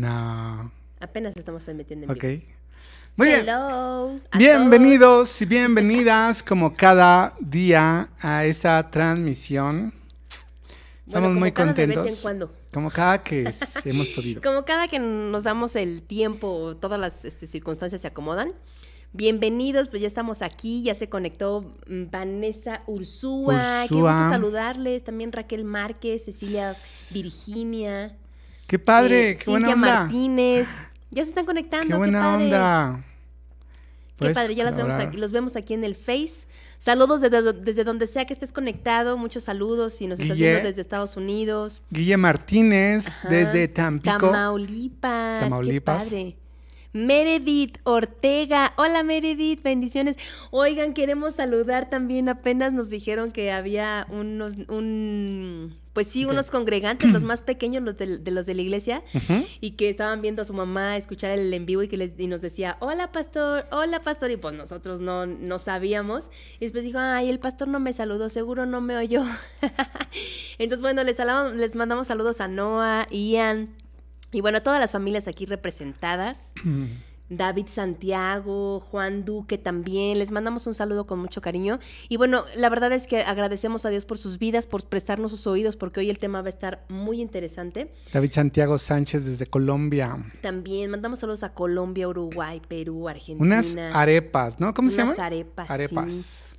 No. Apenas estamos metiendo. en Ok. Muy bien. Hello Bienvenidos y bienvenidas como cada día a esa transmisión. Estamos muy contentos. De vez en cuando. Como cada que hemos podido. Como cada que nos damos el tiempo, todas las este, circunstancias se acomodan. Bienvenidos, pues ya estamos aquí, ya se conectó mm, Vanessa Ursúa. Ursúa. Qué gusto saludarles. También Raquel Márquez, Cecilia Virginia. Qué padre, eh, qué buena onda. Martínez. Ya se están conectando. Qué buena onda. qué pues, padre, ya las vemos aquí, los vemos aquí en el Face. Saludos desde, donde sea que estés conectado, muchos saludos y nos estás viendo desde Estados Unidos. Guille Martínez, desde Tampico. Tamaulipas. Tamaulipas. Qué padre. Meredith Ortega. Hola Meredith, bendiciones. Oigan, queremos saludar también. Apenas nos dijeron que había unos, un, pues sí, unos congregantes, los más pequeños, los de, los de la iglesia, y que estaban viendo a su mamá escuchar el en vivo y que les, y nos decía, hola pastor, hola pastor, y pues nosotros no, no sabíamos. Y después dijo, ay, el pastor no me saludó, seguro no me oyó. Entonces, bueno, les, salamos, les mandamos saludos a Noah, Ian, y bueno, todas las familias aquí representadas. David Santiago, Juan Duque también, les mandamos un saludo con mucho cariño. Y bueno, la verdad es que agradecemos a Dios por sus vidas, por prestarnos sus oídos, porque hoy el tema va a estar muy interesante. David Santiago Sánchez desde Colombia. También mandamos saludos a Colombia, Uruguay, Perú, Argentina. Unas arepas, ¿no? ¿Cómo se llama? Arepas. Arepas.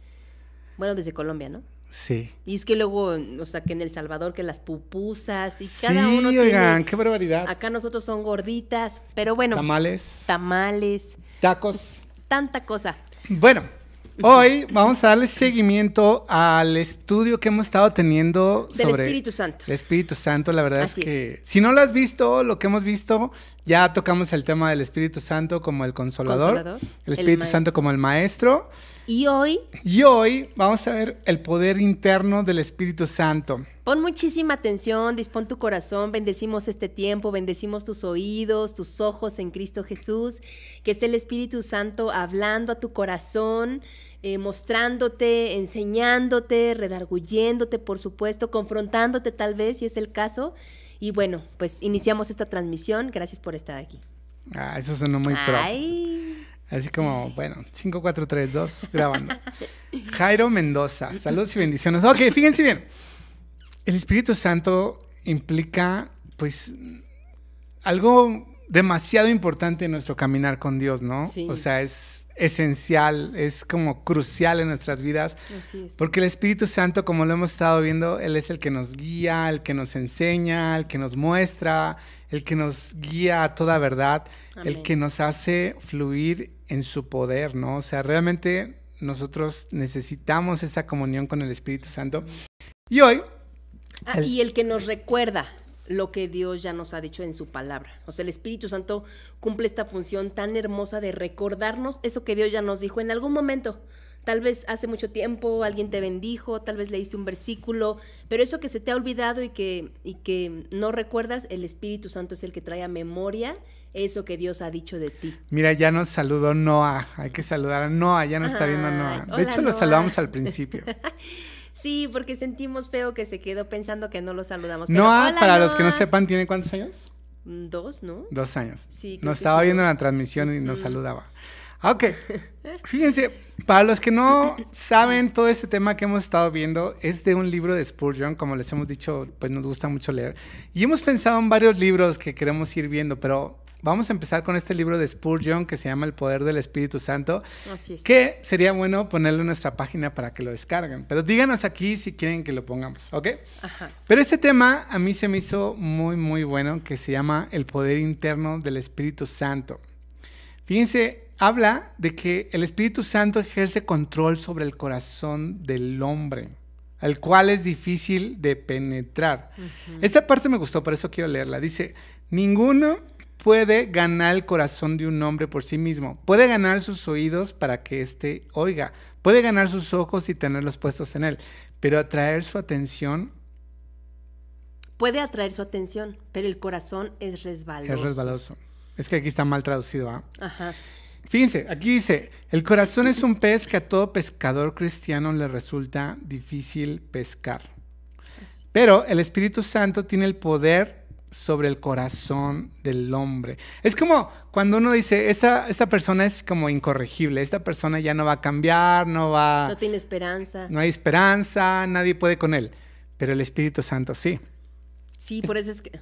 Bueno, desde Colombia, ¿no? Sí. Y es que luego, o sea, que en El Salvador que las pupusas y cada uno oigan, qué barbaridad. Acá nosotros son gorditas, pero bueno. Tamales. Tamales. Tacos. Tanta cosa. Bueno, hoy vamos a darle seguimiento al estudio que hemos estado teniendo del el Espíritu Santo. El Espíritu Santo, la verdad es que si no lo has visto, lo que hemos visto, ya tocamos el tema del Espíritu Santo como el consolador, el Espíritu Santo como el maestro y hoy. Y hoy vamos a ver el poder interno del Espíritu Santo. Pon muchísima atención, dispón tu corazón, bendecimos este tiempo, bendecimos tus oídos, tus ojos en Cristo Jesús, que es el Espíritu Santo hablando a tu corazón, eh, mostrándote, enseñándote, redarguyéndote, por supuesto, confrontándote tal vez, si es el caso. Y bueno, pues iniciamos esta transmisión. Gracias por estar aquí. Ah, eso sonó muy Ay. Así como, mm. bueno, 5432 4, grabando. Jairo Mendoza, saludos y bendiciones. Ok, fíjense bien. El Espíritu Santo implica, pues, algo demasiado importante en nuestro caminar con Dios, ¿no? O sea, es esencial, es como crucial en nuestras vidas, porque el Espíritu Santo, como lo hemos estado viendo, Él es el que nos guía, el que nos enseña, el que nos muestra, el que nos guía a toda verdad, el que nos hace fluir en su poder, ¿no? O sea, realmente nosotros necesitamos esa comunión con el Espíritu Santo. Y hoy... Ah, y el que nos recuerda lo que Dios ya nos ha dicho en su palabra. O sea, el Espíritu Santo cumple esta función tan hermosa de recordarnos eso que Dios ya nos dijo en algún momento. Tal vez hace mucho tiempo alguien te bendijo, tal vez leíste un versículo, pero eso que se te ha olvidado y que, y que no recuerdas, el Espíritu Santo es el que trae a memoria eso que Dios ha dicho de ti. Mira, ya nos saludó Noah, hay que saludar a Noah, ya no está viendo Noah. De hecho, lo saludamos al principio. sí, porque sentimos feo que se quedó pensando que no lo saludamos. Noah, para los que no sepan, ¿tiene cuántos años? Dos, ¿no? Dos años. Sí. Nos estaba viendo en la transmisión y nos saludaba. Ah, ok. Fíjense, para los que no saben, todo este tema que hemos estado viendo es de un libro de Spurgeon, como les hemos dicho, pues nos gusta mucho leer. Y hemos pensado en varios libros que queremos ir viendo, pero vamos a empezar con este libro de Spurgeon que se llama El Poder del Espíritu Santo, Así que sería bueno ponerlo en nuestra página para que lo descarguen. Pero díganos aquí si quieren que lo pongamos, ¿ok? Pero este tema a mí se me hizo muy, muy bueno, que se llama El Poder Interno del Espíritu Santo. Fíjense, habla de que el Espíritu Santo ejerce control sobre el corazón del hombre, al cual es difícil de penetrar. Esta parte me gustó, por eso quiero leerla. Dice, ninguno puede ganar el corazón de un hombre por sí mismo. Puede ganar sus oídos para que éste oiga. Puede ganar sus ojos y tenerlos puestos en él. Pero atraer su atención... Puede atraer su atención, pero el corazón es resbaloso. Es resbaloso. Es que aquí está mal traducido, ¿ah? Ajá. Fíjense, aquí dice, el corazón es un pez que a todo pescador cristiano le resulta difícil pescar. Pero el Espíritu Santo tiene el poder sobre el corazón del hombre. Es como cuando uno dice, esta, esta persona es como incorregible, esta persona ya no va a cambiar, no va... No tiene esperanza. No hay esperanza, nadie puede con él, pero el Espíritu Santo sí. Sí, por eso es que...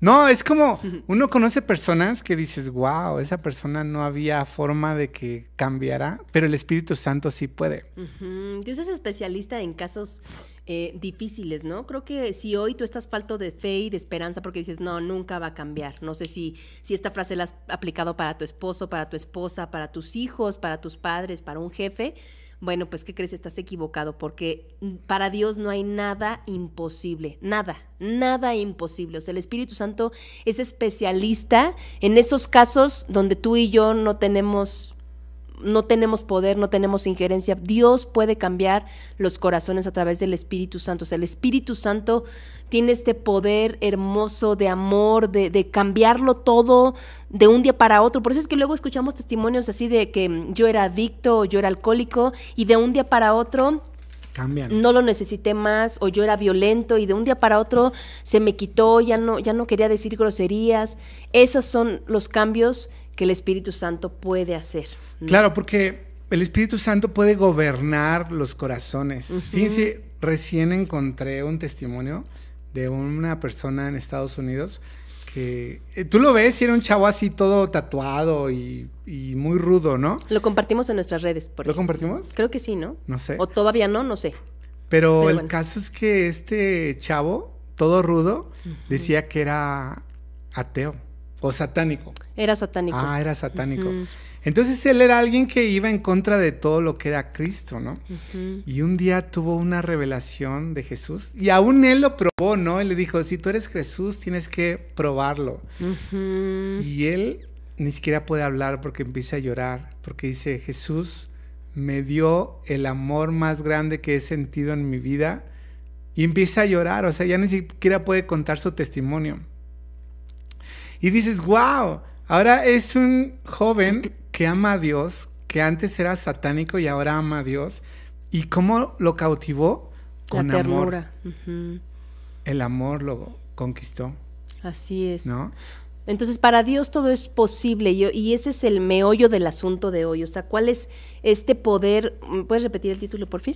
No, es como uno conoce personas que dices, wow, esa persona no había forma de que cambiara, pero el Espíritu Santo sí puede. ¿Tú Dios es especialista en casos eh, difíciles, ¿no? Creo que si hoy tú estás falto de fe y de esperanza porque dices, no, nunca va a cambiar. No sé si, si esta frase la has aplicado para tu esposo, para tu esposa, para tus hijos, para tus padres, para un jefe. Bueno, pues ¿qué crees? Estás equivocado porque para Dios no hay nada imposible, nada, nada imposible. O sea, el Espíritu Santo es especialista en esos casos donde tú y yo no tenemos no tenemos poder, no tenemos injerencia. Dios puede cambiar los corazones a través del Espíritu Santo. O sea, el Espíritu Santo tiene este poder hermoso de amor, de, cambiarlo todo de un día para otro. Por eso es que luego escuchamos testimonios así de que mm, yo era adicto o yo era alcohólico y de un día para otro No lo necesité más o yo era violento y de un día para otro se me quitó, ya no ya no quería decir groserías. Esos son los cambios que el Espíritu Santo puede hacer. Claro, porque el Espíritu Santo puede gobernar los corazones. Fíjense, recién encontré un testimonio de una persona en Estados Unidos que eh, tú lo ves era un chavo así todo tatuado y, muy rudo, ¿no? Lo compartimos en nuestras redes, por ¿Lo compartimos? Creo que sí, ¿no? No sé. O todavía no, no sé. Pero, el caso es que este chavo, todo rudo, decía que era ateo. ¿O satánico? Era satánico. Ah, era satánico. Entonces él era alguien que iba en contra de todo lo que era Cristo, ¿no? Y un día tuvo una revelación de Jesús y aún él lo probó, ¿no? Él le dijo, si tú eres Jesús, tienes que probarlo. Y él ni siquiera puede hablar porque empieza a llorar, porque dice, Jesús me dio el amor más grande que he sentido en mi vida y empieza a llorar, o sea, ya ni siquiera puede contar su testimonio. Y dices, wow, ahora es un joven que ama a Dios, que antes era satánico y ahora ama a Dios. ¿Y cómo lo cautivó? Con La ternura. El amor lo conquistó. Así es. ¿No? Entonces, para Dios todo es posible y, ese es el meollo del asunto de hoy. O sea, ¿cuál es este poder? ¿Puedes repetir el título, por fin?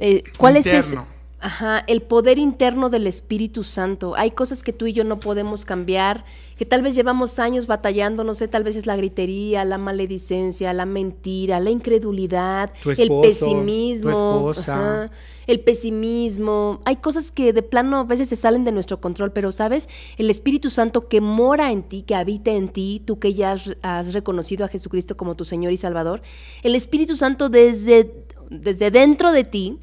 Eh, ¿Cuál es ese? Ajá, el poder interno del Espíritu Santo. Hay cosas que tú y yo no podemos cambiar, que tal vez llevamos años batallando, no sé, tal vez es la gritería, la maledicencia, la mentira, la incredulidad, el pesimismo, el pesimismo. Hay cosas que de plano a veces se salen de nuestro control, pero sabes, el Espíritu Santo que mora en ti, que habita en ti, tú que ya has, reconocido a Jesucristo como tu Señor y Salvador, el Espíritu Santo desde, desde dentro de ti,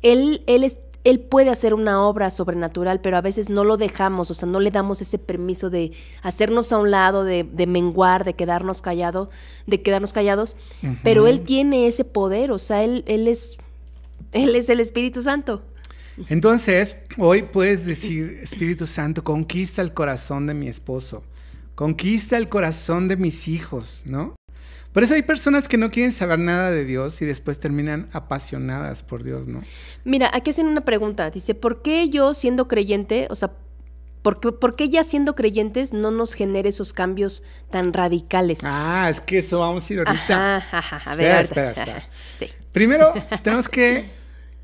él, él es él puede hacer una obra sobrenatural, pero a veces no lo dejamos, o sea, no le damos ese permiso de hacernos a un lado, de, menguar, de quedarnos callado, de quedarnos callados. Pero él tiene ese poder, o sea, él, es, él es el Espíritu Santo. Entonces, hoy puedes decir, Espíritu Santo, conquista el corazón de mi esposo, conquista el corazón de mis hijos, ¿no? Por eso hay personas que no quieren saber nada de Dios y después terminan apasionadas por Dios, ¿no? Mira, aquí hacen una pregunta. Dice, ¿por qué yo siendo creyente, o sea, ¿por qué, ya siendo creyentes no nos genera esos cambios tan radicales? Ah, es que eso vamos a ir ahorita. a ver, espera, sí. Primero, tenemos que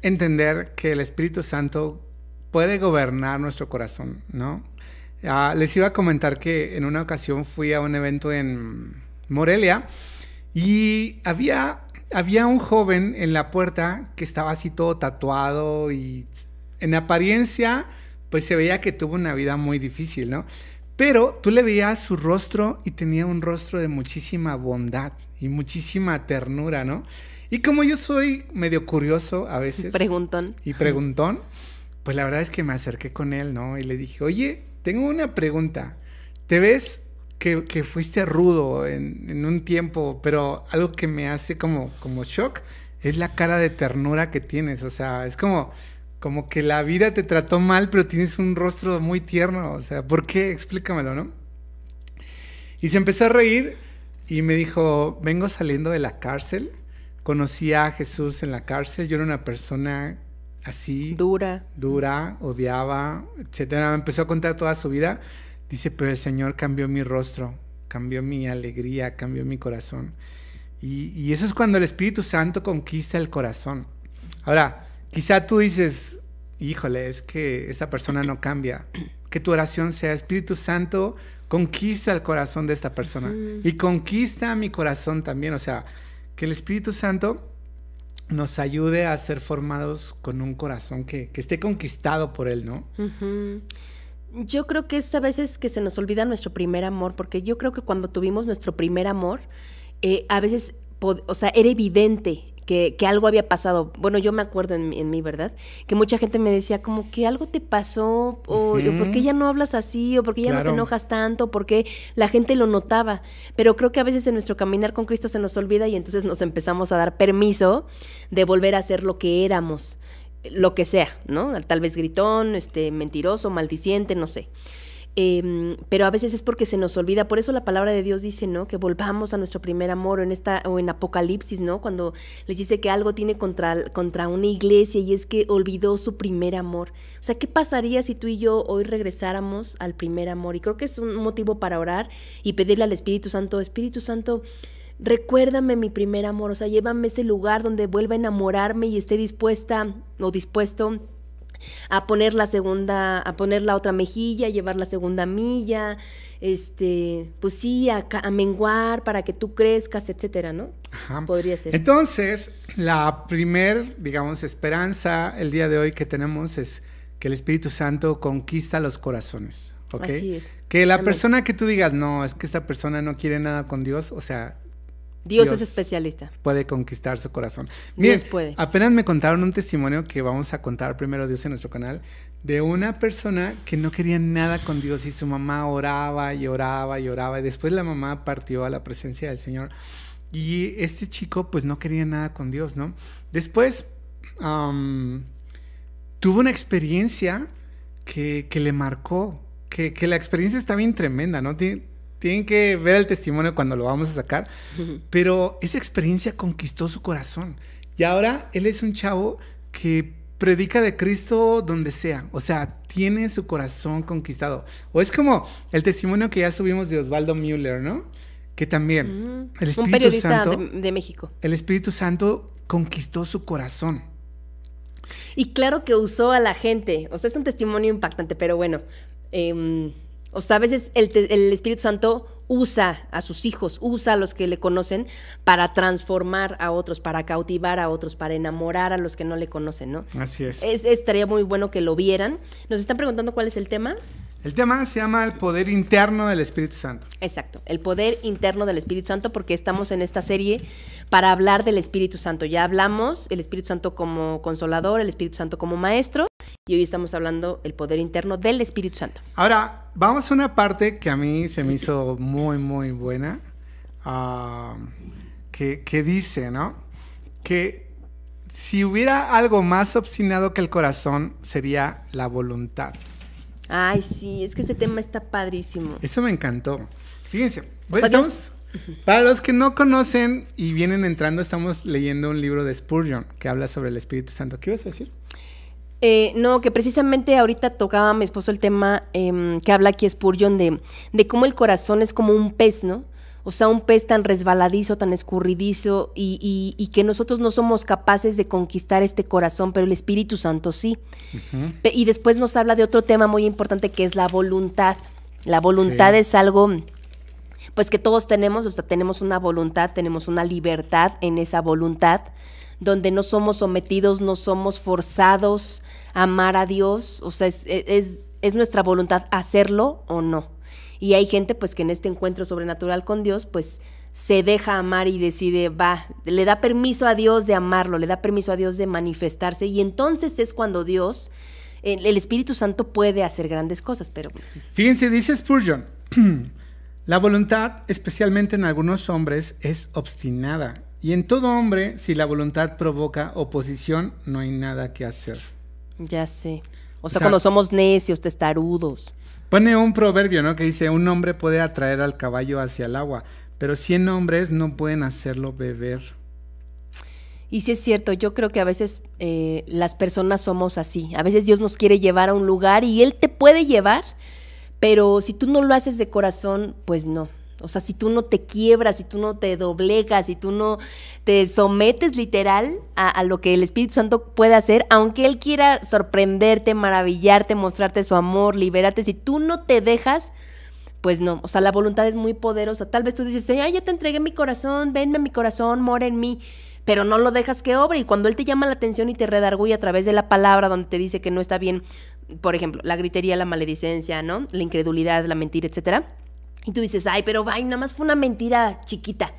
entender que el Espíritu Santo puede gobernar nuestro corazón, ¿no? Ah, les iba a comentar que en una ocasión fui a un evento en Morelia y había, había un joven en la puerta que estaba así todo tatuado y en apariencia pues se veía que tuvo una vida muy difícil, ¿no? Pero tú le veías su rostro y tenía un rostro de muchísima bondad y muchísima ternura, ¿no? Y como yo soy medio curioso a veces. Preguntón. Y preguntón, pues la verdad es que me acerqué con él, ¿no? Y le dije, oye, tengo una pregunta. ¿Te ves que, fuiste rudo en, un tiempo, pero algo que me hace como, como shock es la cara de ternura que tienes. O sea, es como, como que la vida te trató mal, pero tienes un rostro muy tierno. O sea, ¿por qué? Explícamelo, ¿no? Y se empezó a reír y me dijo, vengo saliendo de la cárcel. Conocí a Jesús en la cárcel. Yo era una persona así. Dura. Dura, odiaba, etcétera. Me empezó a contar toda su vida. Dice, pero el Señor cambió mi rostro, cambió mi alegría, cambió mi corazón. Y, eso es cuando el Espíritu Santo conquista el corazón. Ahora, quizá tú dices, híjole, es que esta persona no cambia. Que tu oración sea, Espíritu Santo, conquista el corazón de esta persona. Y conquista mi corazón también. O sea, que el Espíritu Santo nos ayude a ser formados con un corazón que, esté conquistado por Él, ¿no? Yo creo que es a veces que se nos olvida nuestro primer amor, porque yo creo que cuando tuvimos nuestro primer amor, eh, a veces, o sea, era evidente que, que, algo había pasado. Bueno, yo me acuerdo en, en, mí, ¿verdad? Que mucha gente me decía como que algo te pasó, o, porque por qué ya no hablas así, o por qué ya no te enojas tanto, porque la gente lo notaba. Pero creo que a veces en nuestro caminar con Cristo se nos olvida y entonces nos empezamos a dar permiso de volver a ser lo que éramos lo que sea, ¿no? Tal vez gritón, este, mentiroso, maldiciente, no sé. Em, pero a veces es porque se nos olvida. Por eso la palabra de Dios dice, ¿no? Que volvamos a nuestro primer amor, o en esta, o en Apocalipsis, ¿no? Cuando les dice que algo tiene contra, contra una iglesia y es que olvidó su primer amor. O sea, ¿qué pasaría si tú y yo hoy regresáramos al primer amor? Y creo que es un motivo para orar y pedirle al Espíritu Santo, Espíritu Santo, recuérdame mi primer amor, o sea, llévame a ese lugar donde vuelva a enamorarme y esté dispuesta o dispuesto a poner la segunda, a poner la otra mejilla, llevar la segunda milla, este, pues sí, a, menguar para que tú crezcas, etcétera, ¿no? Podría ser. Entonces, la primer, digamos, esperanza el día de hoy que tenemos es que el Espíritu Santo conquista los corazones. ¿ok? Así es. Que la persona que tú digas, no, es que esta persona no quiere nada con Dios, o sea, Dios, es especialista. Puede conquistar su corazón. Dios puede. Apenas me contaron un testimonio que vamos a contar primero Dios en nuestro canal de una persona que no quería nada con Dios y su mamá oraba y oraba y oraba y después la mamá partió a la presencia del Señor y este chico pues no quería nada con Dios, ¿no? Después tuvo una experiencia que, le marcó, que, la experiencia está bien tremenda, ¿no? tienen que ver el testimonio cuando lo vamos a sacar. Pero esa experiencia conquistó su corazón. Y ahora él es un chavo que predica de Cristo donde sea. O sea, tiene su corazón conquistado. O es como el testimonio que ya subimos de Osvaldo Müller, ¿no? Que también mm. el Espíritu un periodista Santo, de, México. El Espíritu Santo conquistó su corazón. Y claro que usó a la gente. O sea, es un testimonio impactante, pero bueno. Em, o sea, a veces el, Espíritu Santo usa a sus hijos, usa a los que le conocen para transformar a otros, para cautivar a otros, para enamorar a los que no le conocen, ¿no? Así es estaría muy bueno que lo vieran. Nos están preguntando cuál es el tema. El tema se llama el poder interno del Espíritu Santo. Exacto, el poder interno del Espíritu Santo porque estamos en esta serie para hablar del Espíritu Santo. Ya hablamos el Espíritu Santo como consolador, el Espíritu Santo como maestro y hoy estamos hablando el poder interno del Espíritu Santo. Ahora, vamos a una parte que a mí se me hizo muy, muy buena, ah, que, dice, ¿no? Que si hubiera algo más obstinado que el corazón, sería la voluntad. Ay, sí, es que este tema está padrísimo. Eso me encantó. Fíjense, para los que no conocen y vienen entrando, estamos leyendo un libro de Spurgeon que habla sobre el Espíritu Santo. ¿Qué ibas a decir? Eh, no, que precisamente ahorita tocaba mi esposo el tema em, que habla aquí Spurgeon de, de cómo el corazón es como un pez, ¿no? O sea, un pez tan resbaladizo, tan escurridizo, y, y, que nosotros no somos capaces de conquistar este corazón, pero el Espíritu Santo sí. Y después nos habla de otro tema muy importante que es la voluntad. La voluntad es algo, pues que todos tenemos, o sea, tenemos una voluntad, tenemos una libertad en esa voluntad, donde no somos sometidos, no somos forzados, amar a Dios, o sea, e, es, nuestra voluntad hacerlo o no. Y hay gente pues que en este encuentro sobrenatural con Dios pues se deja amar y decide, va, le da permiso a Dios de amarlo, le da permiso a Dios de manifestarse y entonces es cuando Dios, eh, el Espíritu Santo puede hacer grandes cosas, pero... Fíjense, dice Spurgeon, la voluntad, especialmente en algunos hombres, es obstinada y en todo hombre, si la voluntad provoca oposición, no hay nada que hacer. Ya sé. O sea, cuando somos necios, testarudos. Pone un proverbio, ¿no? Que dice, un hombre puede atraer al caballo hacia el agua, pero cien hombres no pueden hacerlo beber. Y sí es cierto, yo creo que a veces eh, las personas somos así. A veces Dios nos quiere llevar a un lugar y Él te puede llevar, pero si tú no lo haces de corazón, pues no. O sea, si tú no te quiebras, si tú no te doblegas, si tú no te sometes literal a, lo que el Espíritu Santo puede hacer, aunque Él quiera sorprenderte, maravillarte, mostrarte su amor, liberarte, si tú no te dejas, pues no. O sea, la voluntad es muy poderosa. Tal vez tú dices, ay, ya te entregué mi corazón, venme mi corazón, mora en mí pero no lo dejas que obre. Y cuando Él te llama la atención y te redarguye a través de la palabra donde te dice que no está bien, por ejemplo, la gritería, la maledicencia, ¿no? La incredulidad, la mentira, etcétera. Y tú dices, ay, pero ay, nada más fue una mentira chiquita.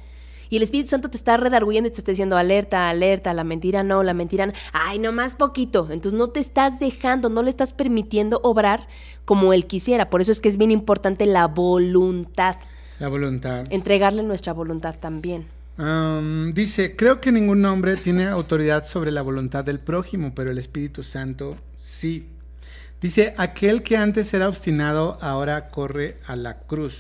Y el Espíritu Santo te está redarguyendo y te está diciendo, alerta, alerta, la mentira no, la mentira no. Ay, nomás poquito. Entonces no te estás dejando, no le estás permitiendo obrar como él quisiera. Por eso es que es bien importante la voluntad. La voluntad. Entregarle nuestra voluntad también. dice, creo que ningún hombre tiene autoridad sobre la voluntad del prójimo, pero el Espíritu Santo sí. Dice, aquel que antes era obstinado ahora corre a la cruz.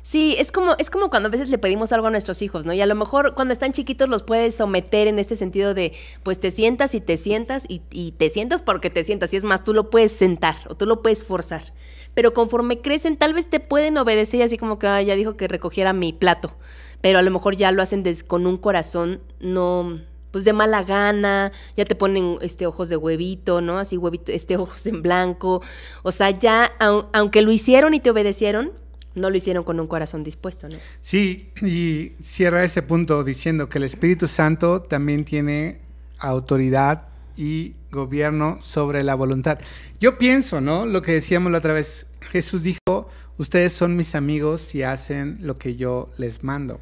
Sí, es como, es como cuando a veces le pedimos algo a nuestros hijos, ¿no? Y a lo mejor cuando están chiquitos los puedes someter en este sentido de, pues te sientas y te sientas y, te sientas porque te sientas. Y es más, tú lo puedes sentar o tú lo puedes forzar. Pero conforme crecen, tal vez te pueden obedecer así como que, ya dijo que recogiera mi plato. Pero a lo mejor ya lo hacen con un corazón no pues de mala gana, ya te ponen este ojos de huevito, ¿no? Así huevito, este ojos en blanco. O sea, ya aunque lo hicieron y te obedecieron, no lo hicieron con un corazón dispuesto, ¿no? Sí, y cierra ese punto diciendo que el Espíritu Santo también tiene autoridad y gobierno sobre la voluntad. Yo pienso, ¿no? Lo que decíamos la otra vez, Jesús dijo, ustedes son mis amigos si hacen lo que yo les mando.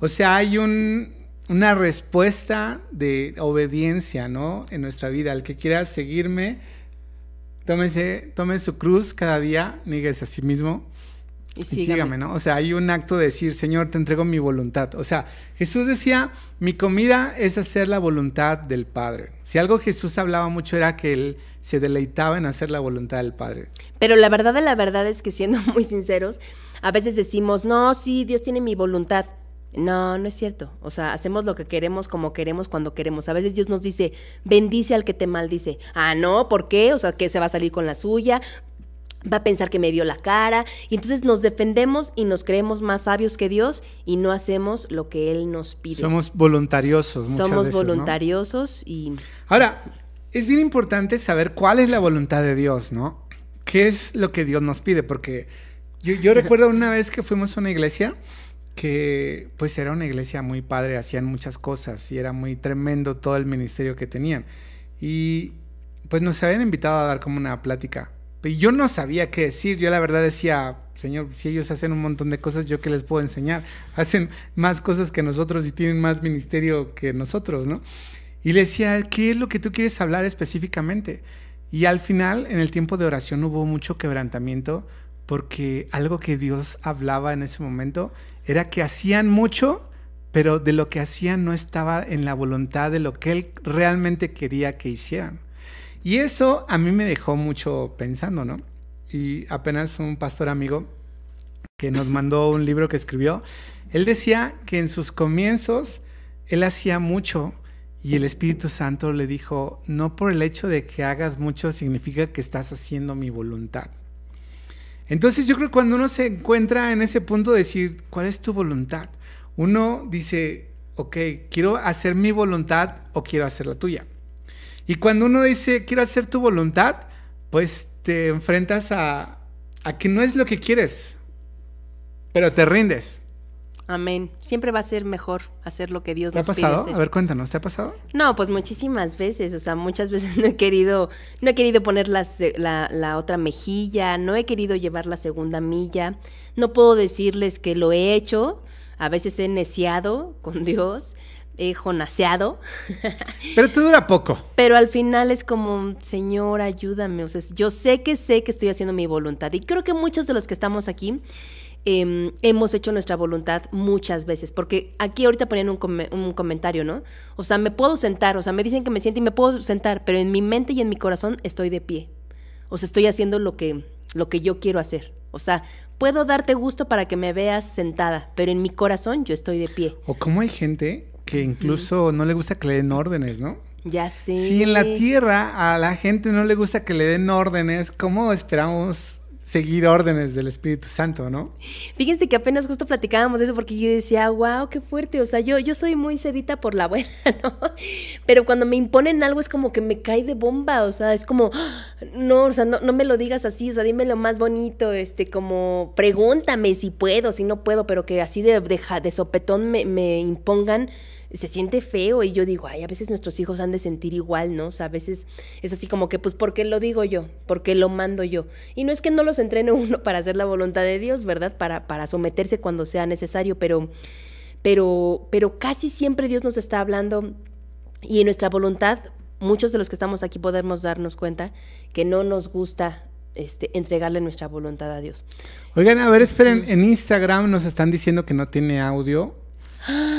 O sea, hay un una respuesta de obediencia, ¿no? En nuestra vida. Al que quiera seguirme, tómese, tome su cruz cada día, níguese a sí mismo. Y sígame. y sígame. ¿no? O sea, hay un acto de decir, Señor, te entrego mi voluntad. O sea, Jesús decía, mi comida es hacer la voluntad del Padre. Si algo Jesús hablaba mucho era que él se deleitaba en hacer la voluntad del Padre. Pero la verdad de la verdad es que siendo muy sinceros, a veces decimos, no, sí, Dios tiene mi voluntad. No, no es cierto. O sea, hacemos lo que queremos, como queremos, cuando queremos. A veces Dios nos dice, bendice al que te maldice. Ah, no, ¿por qué? O sea, que se va a salir con la suya, va a pensar que me vio la cara. Y entonces nos defendemos y nos creemos más sabios que Dios y no hacemos lo que Él nos pide. Somos voluntariosos. Somos voluntariosos y... Ahora, es bien importante saber cuál es la voluntad de Dios, ¿no? ¿Qué es lo que Dios nos pide? Porque yo recuerdo una vez que fuimos a una iglesia que pues era una iglesia muy padre, hacían muchas cosas y era muy tremendo todo el ministerio que tenían. Y pues nos habían invitado a dar como una plática. Y yo no sabía qué decir, yo la verdad decía, Señor, si ellos hacen un montón de cosas, ¿yo qué les puedo enseñar? Hacen más cosas que nosotros y tienen más ministerio que nosotros, ¿no? Y le decía, ¿qué es lo que tú quieres hablar específicamente? Y al final, en el tiempo de oración, hubo mucho quebrantamiento porque algo que Dios hablaba en ese momento era que hacían mucho, pero de lo que hacían no estaba en la voluntad de lo que él realmente quería que hicieran. Y eso a mí me dejó mucho pensando, ¿no? Y apenas un pastor amigo que nos mandó un libro que escribió, él decía que en sus comienzos él hacía mucho y el Espíritu Santo le dijo, no por el hecho de que hagas mucho significa que estás haciendo mi voluntad. Entonces yo creo que cuando uno se encuentra en ese punto de decir, ¿cuál es tu voluntad? Uno dice, ok, quiero hacer mi voluntad o quiero hacer la tuya. Y cuando uno dice, quiero hacer tu voluntad, pues te enfrentas a, a que no es lo que quieres, pero te rindes. Amén. Siempre va a ser mejor hacer lo que Dios ¿Te ha pasado? a ver, cuéntanos, ¿te ha pasado? No, pues muchísimas veces, o sea, muchas veces no he querido, no he querido poner la, otra mejilla, no he querido llevar la segunda milla, no puedo decirles que lo he hecho, a veces he neciado con Dios, he jonaseado. Pero te dura poco. Pero al final es como, Señor, ayúdame, o sea, yo sé que sé que estoy haciendo mi voluntad y creo que muchos de los que estamos aquí Em, hemos hecho nuestra voluntad muchas veces. Porque aquí ahorita ponían un, comentario, ¿no? O sea, me puedo sentar, o sea, me dicen que me siente y me puedo sentar, pero en mi mente y en mi corazón estoy de pie. O sea, estoy haciendo lo que, lo que yo quiero hacer. O sea, puedo darte gusto para que me veas sentada, pero en mi corazón yo estoy de pie. O como hay gente que incluso no le gusta que le den órdenes, ¿no? Ya sé. Si en la tierra a la gente no le gusta que le den órdenes, ¿cómo esperamos seguir órdenes del Espíritu Santo, ¿no? Fíjense que apenas justo platicábamos de eso porque yo decía, wow, qué fuerte, o sea, yo, yo soy muy sedita por la buena, ¿no? Pero cuando me imponen algo es como que me cae de bomba, o sea, es como, ah, no, o sea, no, me lo digas así, o sea, dime lo más bonito, este, como, pregúntame si puedo, si no puedo, pero que así de, de, sopetón me, me impongan se siente feo y yo digo, ay, a veces nuestros hijos han de sentir igual, ¿no? O sea, a veces es así como que, pues, ¿por qué lo digo yo? ¿Por qué lo mando yo? Y no es que no los entrene uno para hacer la voluntad de Dios, ¿verdad? Para, para someterse cuando sea necesario, pero, pero, pero casi siempre Dios nos está hablando y en nuestra voluntad, muchos de los que estamos aquí podemos darnos cuenta que no nos gusta este, entregarle nuestra voluntad a Dios. Oigan, a ver, esperen, en Instagram nos están diciendo que no tiene audio. Ah,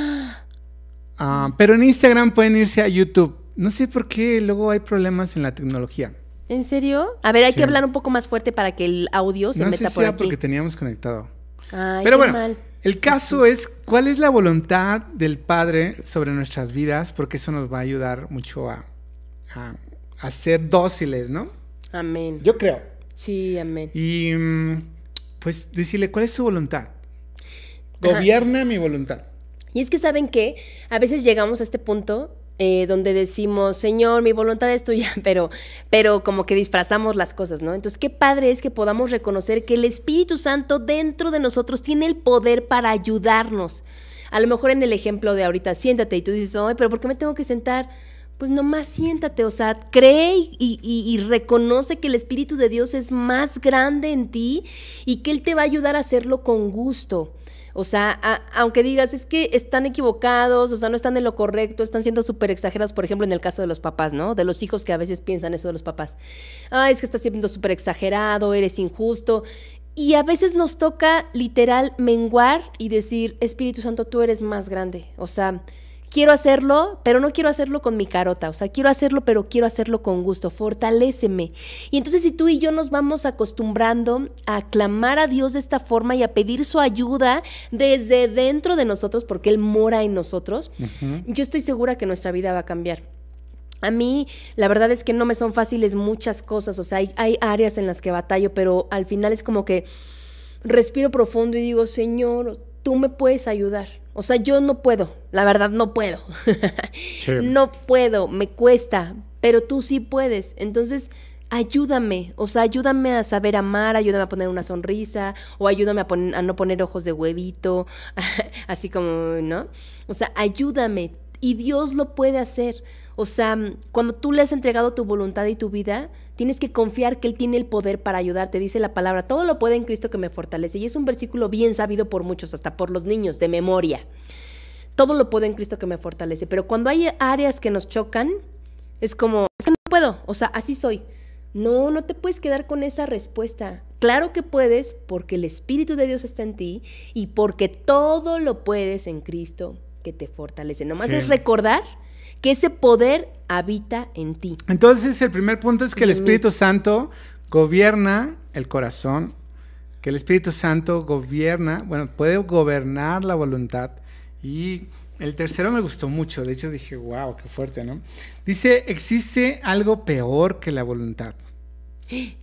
Ah, pero en Instagram pueden irse a YouTube. No sé por qué luego hay problemas en la tecnología. ¿En serio? A ver, hay que hablar un poco más fuerte para que el audio se no sé si porque teníamos conectado. Ay, pero bueno, el caso es cuál es la voluntad del Padre sobre nuestras vidas, porque eso nos va a ayudar mucho a, a, ser dóciles, ¿no? Amén. Yo creo. Sí, amén. Y mm, pues decirle, ¿cuál es tu voluntad? Gobierna mi voluntad. Y es que saben que a veces llegamos a este punto eh, donde decimos, Señor, mi voluntad es tuya, pero, pero como que disfrazamos las cosas, ¿no? Entonces, qué padre es que podamos reconocer que el Espíritu Santo dentro de nosotros tiene el poder para ayudarnos. A lo mejor en el ejemplo de ahorita, siéntate y tú dices, ay, pero ¿por qué me tengo que sentar? Pues nomás siéntate, o sea, cree y reconoce que el Espíritu de Dios es más grande en ti y que Él te va a ayudar a hacerlo con gusto. O sea, aunque digas, es que están equivocados, o sea, no están en lo correcto, están siendo súper exagerados, por ejemplo, en el caso de los papás, ¿no? De los hijos que a veces piensan eso de los papás. Ah, es que estás siendo súper exagerado, eres injusto. Y a veces nos toca literal menguar y decir, Espíritu Santo, tú eres más grande. O sea, quiero hacerlo, pero no quiero hacerlo con mi carota, o sea, quiero hacerlo, pero quiero hacerlo con gusto, fortaléceme. Y entonces si tú y yo nos vamos acostumbrando a clamar a Dios de esta forma y a pedir su ayuda desde dentro de nosotros, porque Él mora en nosotros, yo estoy segura que nuestra vida va a cambiar. A mí, la verdad es que no me son fáciles muchas cosas, o sea, hay, hay áreas en las que batallo, pero al final es como que respiro profundo y digo, Señor, tú me puedes ayudar. O sea, yo no puedo, la verdad no puedo. No puedo, me cuesta, pero tú sí puedes. Entonces, ayúdame, o sea, ayúdame a saber amar, ayúdame a poner una sonrisa, o ayúdame a, a no poner ojos de huevito, así como, ¿no? O sea, ayúdame, y Dios lo puede hacer. O sea, mm, cuando tú le has entregado tu voluntad y tu vida, tienes que confiar que Él tiene el poder para ayudarte. Dice la palabra, todo lo puede en Cristo que me fortalece. Y es un versículo bien sabido por muchos, hasta por los niños, de memoria. Todo lo puede en Cristo que me fortalece. Pero cuando hay áreas que nos chocan, es como, es no puedo, o sea, así soy. No, no te puedes quedar con esa respuesta. Claro que puedes porque el Espíritu de Dios está en ti y porque todo lo puedes en Cristo que te fortalece. Nomás es recordar que ese poder habita en ti. Entonces, el primer punto es que el Espíritu Santo gobierna el corazón, que el Espíritu Santo gobierna, bueno, puede gobernar la voluntad. Y el tercero me gustó mucho, de hecho dije, wow, qué fuerte, ¿no? Dice, existe algo peor que la voluntad.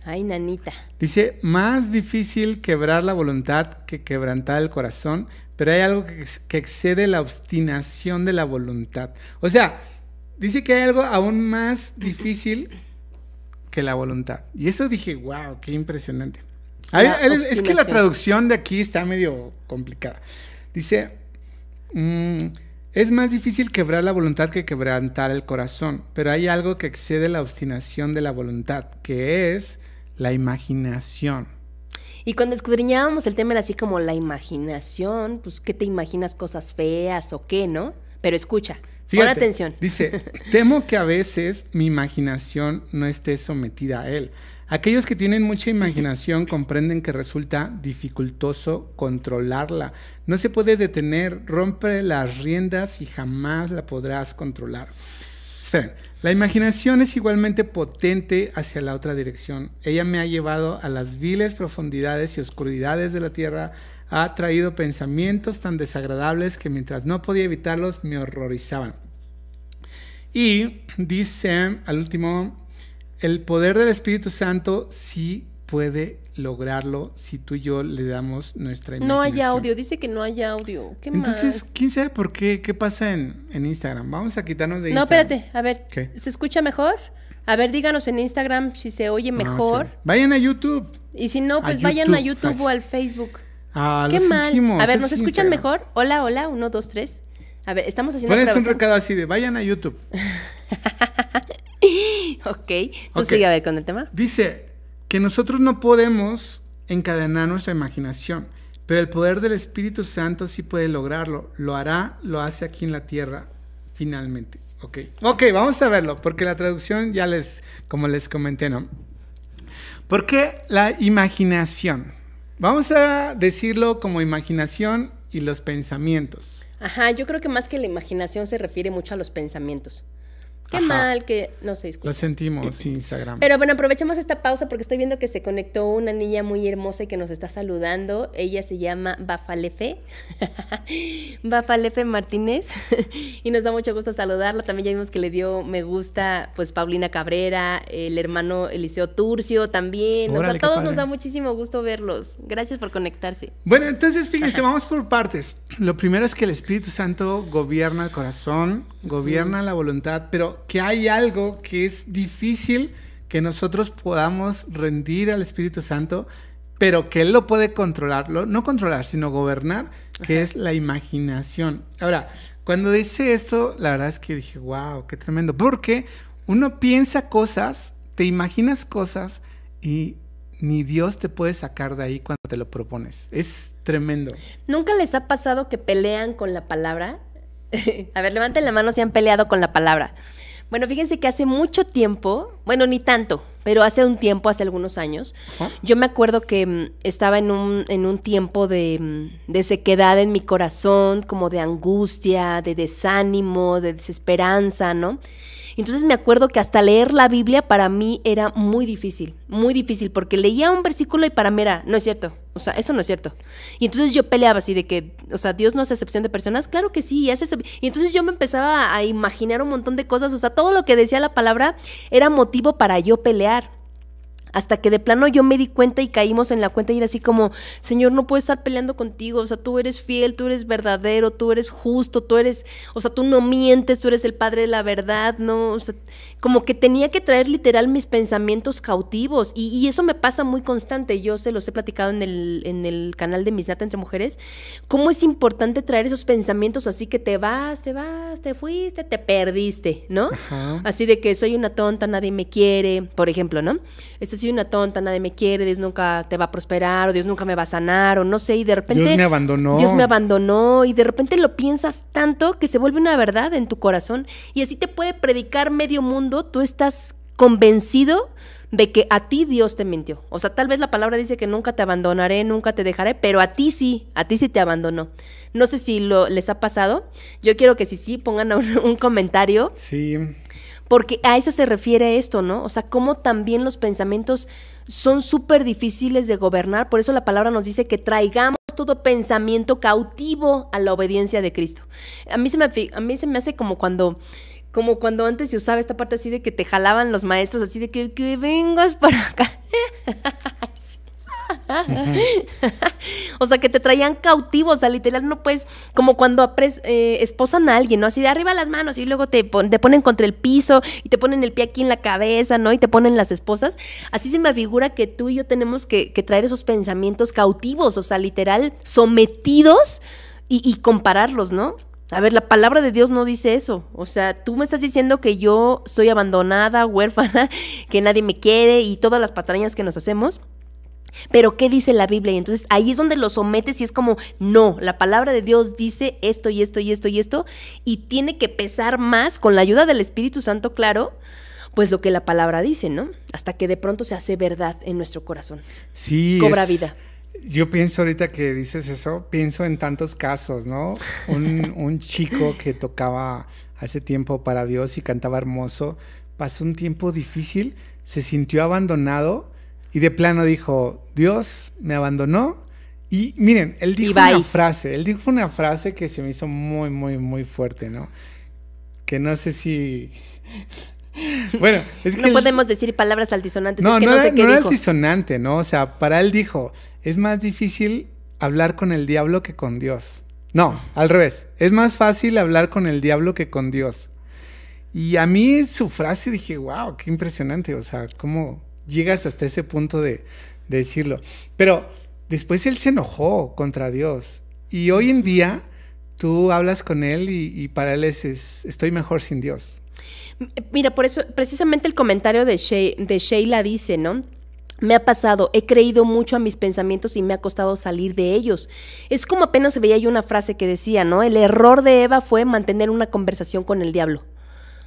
Ay, nanita. Dice, más difícil quebrar la voluntad que quebrantar el corazón, pero hay algo que, excede la obstinación de la voluntad. O sea, dice que hay algo aún más difícil que la voluntad. Y eso dije, wow, qué impresionante. es que la traducción de aquí está medio complicada. Dice, mm, es más difícil quebrar la voluntad que quebrantar el corazón, pero hay algo que excede la obstinación de la voluntad, que es la imaginación. Y cuando escudriñábamos el tema era así como la imaginación, pues qué te imaginas cosas feas o qué, ¿no? Pero escucha, Fíjate, pon atención. Dice, temo que a veces mi imaginación no esté sometida a él. Aquellos que tienen mucha imaginación comprenden que resulta dificultoso controlarla. No se puede detener, rompe las riendas y jamás la podrás controlar. Esperen, la imaginación es igualmente potente hacia la otra dirección. Ella me ha llevado a las viles profundidades y oscuridades de la tierra, ha traído pensamientos tan desagradables que mientras no podía evitarlos me horrorizaban. Y dice al último, el poder del Espíritu Santo sí puede lograrlo si tú y yo le damos nuestra No hay audio, dice que no hay audio. ¿Qué Entonces, quién sabe por qué, qué pasa en, en Instagram. Vamos a quitarnos de Instagram. No, espérate, a ver, ¿se escucha mejor? A ver, díganos en Instagram si se oye mejor. Vayan a YouTube. Y si no, pues vayan a YouTube o al Facebook. Ah, qué mal. a ver, ¿nos escuchan mejor? Hola, hola, uno, dos, tres. A ver, estamos haciendo. es un recado así de vayan a YouTube. ok, tú sigue a ver con el tema. Dice que nosotros no podemos encadenar nuestra imaginación, pero el poder del Espíritu Santo sí puede lograrlo. Lo hará, lo hace aquí en la tierra, finalmente. Ok, okay vamos a verlo, porque la traducción ya les, como les comenté, ¿no? ¿Por qué la imaginación? Vamos a decirlo como imaginación y los pensamientos. Ajá, yo creo que más que la imaginación se refiere mucho a los pensamientos. Qué mal que no sé Lo sentimos, Instagram. Pero bueno, aprovechemos esta pausa porque estoy viendo que se conectó una niña muy hermosa y que nos está saludando. Ella se llama Bafalefe. Bafalefe Martínez. y nos da mucho gusto saludarla. También ya vimos que le dio me gusta, pues Paulina Cabrera, el hermano Eliseo Turcio también. a todos nos da muchísimo gusto verlos. Gracias por conectarse. Bueno, entonces fíjense, vamos por partes. Lo primero es que el Espíritu Santo gobierna el corazón, gobierna mm. la voluntad, pero que hay algo que es difícil que nosotros podamos rendir al Espíritu Santo, pero que Él lo puede controlarlo, no controlar, sino gobernar, que es la imaginación. Ahora, cuando dice esto, la verdad es que dije, wow, qué tremendo, porque uno piensa cosas, te imaginas cosas y ni Dios te puede sacar de ahí cuando te lo propones. Es tremendo. ¿Nunca les ha pasado que pelean con la palabra? A ver, levanten la mano si han peleado con la palabra. Bueno, fíjense que hace mucho tiempo, bueno, ni tanto, pero hace un tiempo, hace algunos años, yo me acuerdo que mm, estaba en un, en un tiempo de, mm, de, sequedad en mi corazón, como de angustia, de desánimo, de desesperanza, ¿no? Entonces me acuerdo que hasta leer la Biblia para mí era muy difícil, muy difícil, porque leía un versículo y para mí era, no es cierto, o sea, eso no es cierto. Y entonces yo peleaba así de que, o sea, Dios no hace excepción de personas. Claro que sí, hace Y entonces yo me empezaba a imaginar un montón de cosas. O sea, todo lo que decía la palabra era motivo para yo pelear hasta que de plano yo me di cuenta y caímos en la cuenta y era así como, Señor, no puedo estar peleando contigo, o sea, tú eres fiel, tú eres verdadero, tú eres justo, tú eres, o sea, tú no mientes, tú eres el Padre de la verdad, ¿no? O sea, como que tenía que traer literal mis pensamientos cautivos y, eso me pasa muy constante, yo se los he platicado en el, en el canal de Misnata entre Mujeres, cómo es importante traer esos pensamientos así que te vas, te vas, te fuiste, te perdiste, ¿no? Así de que soy una tonta, nadie me quiere, por ejemplo, ¿no? Esto soy una tonta, nadie me quiere, Dios nunca te va a prosperar o Dios nunca me va a sanar o no sé, y de repente... Dios me abandonó. Dios me abandonó y de repente lo piensas tanto que se vuelve una verdad en tu corazón y así te puede predicar medio mundo tú estás convencido de que a ti Dios te mintió. O sea, tal vez la palabra dice que nunca te abandonaré, nunca te dejaré, pero a ti sí, a ti sí te abandonó. No sé si lo, les ha pasado. Yo quiero que si sí, pongan un, comentario. Sí. Porque a eso se refiere esto, ¿no? O sea, cómo también los pensamientos son súper difíciles de gobernar. Por eso la palabra nos dice que traigamos todo pensamiento cautivo a la obediencia de Cristo. A mí se me, a mí se me hace como cuando como cuando antes se usaba esta parte así de que te jalaban los maestros, así de que, vengas para acá. o sea, que te traían cautivos, o sea, literal no puedes, como cuando eh, esposan a alguien, ¿no? Así de arriba las manos y luego te, te ponen contra el piso y te ponen el pie aquí en la cabeza, ¿no? Y te ponen las esposas. Así se me figura que tú y yo tenemos que, traer esos pensamientos cautivos, o sea, literal sometidos y, y compararlos, ¿no? A ver, la palabra de Dios no dice eso. O sea, tú me estás diciendo que yo estoy abandonada, huérfana, que nadie me quiere y todas las patrañas que nos hacemos. Pero ¿qué dice la Biblia? Y entonces ahí es donde lo sometes y es como, no, la palabra de Dios dice esto y esto y esto y esto, y tiene que pesar más con la ayuda del Espíritu Santo, claro, pues lo que la palabra dice, ¿no? Hasta que de pronto se hace verdad en nuestro corazón. Sí. Cobra vida. Yo pienso ahorita que dices eso, pienso en tantos casos, ¿no? Un, chico que tocaba hace tiempo para Dios y cantaba hermoso, pasó un tiempo difícil, se sintió abandonado y de plano dijo, Dios me abandonó. Y miren, él dijo una frase, él dijo una frase que se me hizo muy, muy, muy fuerte, ¿no? Que no sé si... bueno, es que... No podemos decir palabras altisonantes. No, no, altisonante, ¿no? O sea, para él dijo, es más difícil hablar con el diablo que con Dios. No, al revés. Es más fácil hablar con el diablo que con Dios. Y a mí su frase dije, wow, qué impresionante. O sea, cómo llegas hasta ese punto de, decirlo. Pero después él se enojó contra Dios. Y hoy en día tú hablas con él y, para él es, estoy mejor sin Dios. Mira, por eso precisamente el comentario de, de Sheila dice, ¿no? Me ha pasado, he creído mucho a mis pensamientos y me ha costado salir de ellos. Es como apenas se veía yo una frase que decía, ¿no? El error de Eva fue mantener una conversación con el diablo.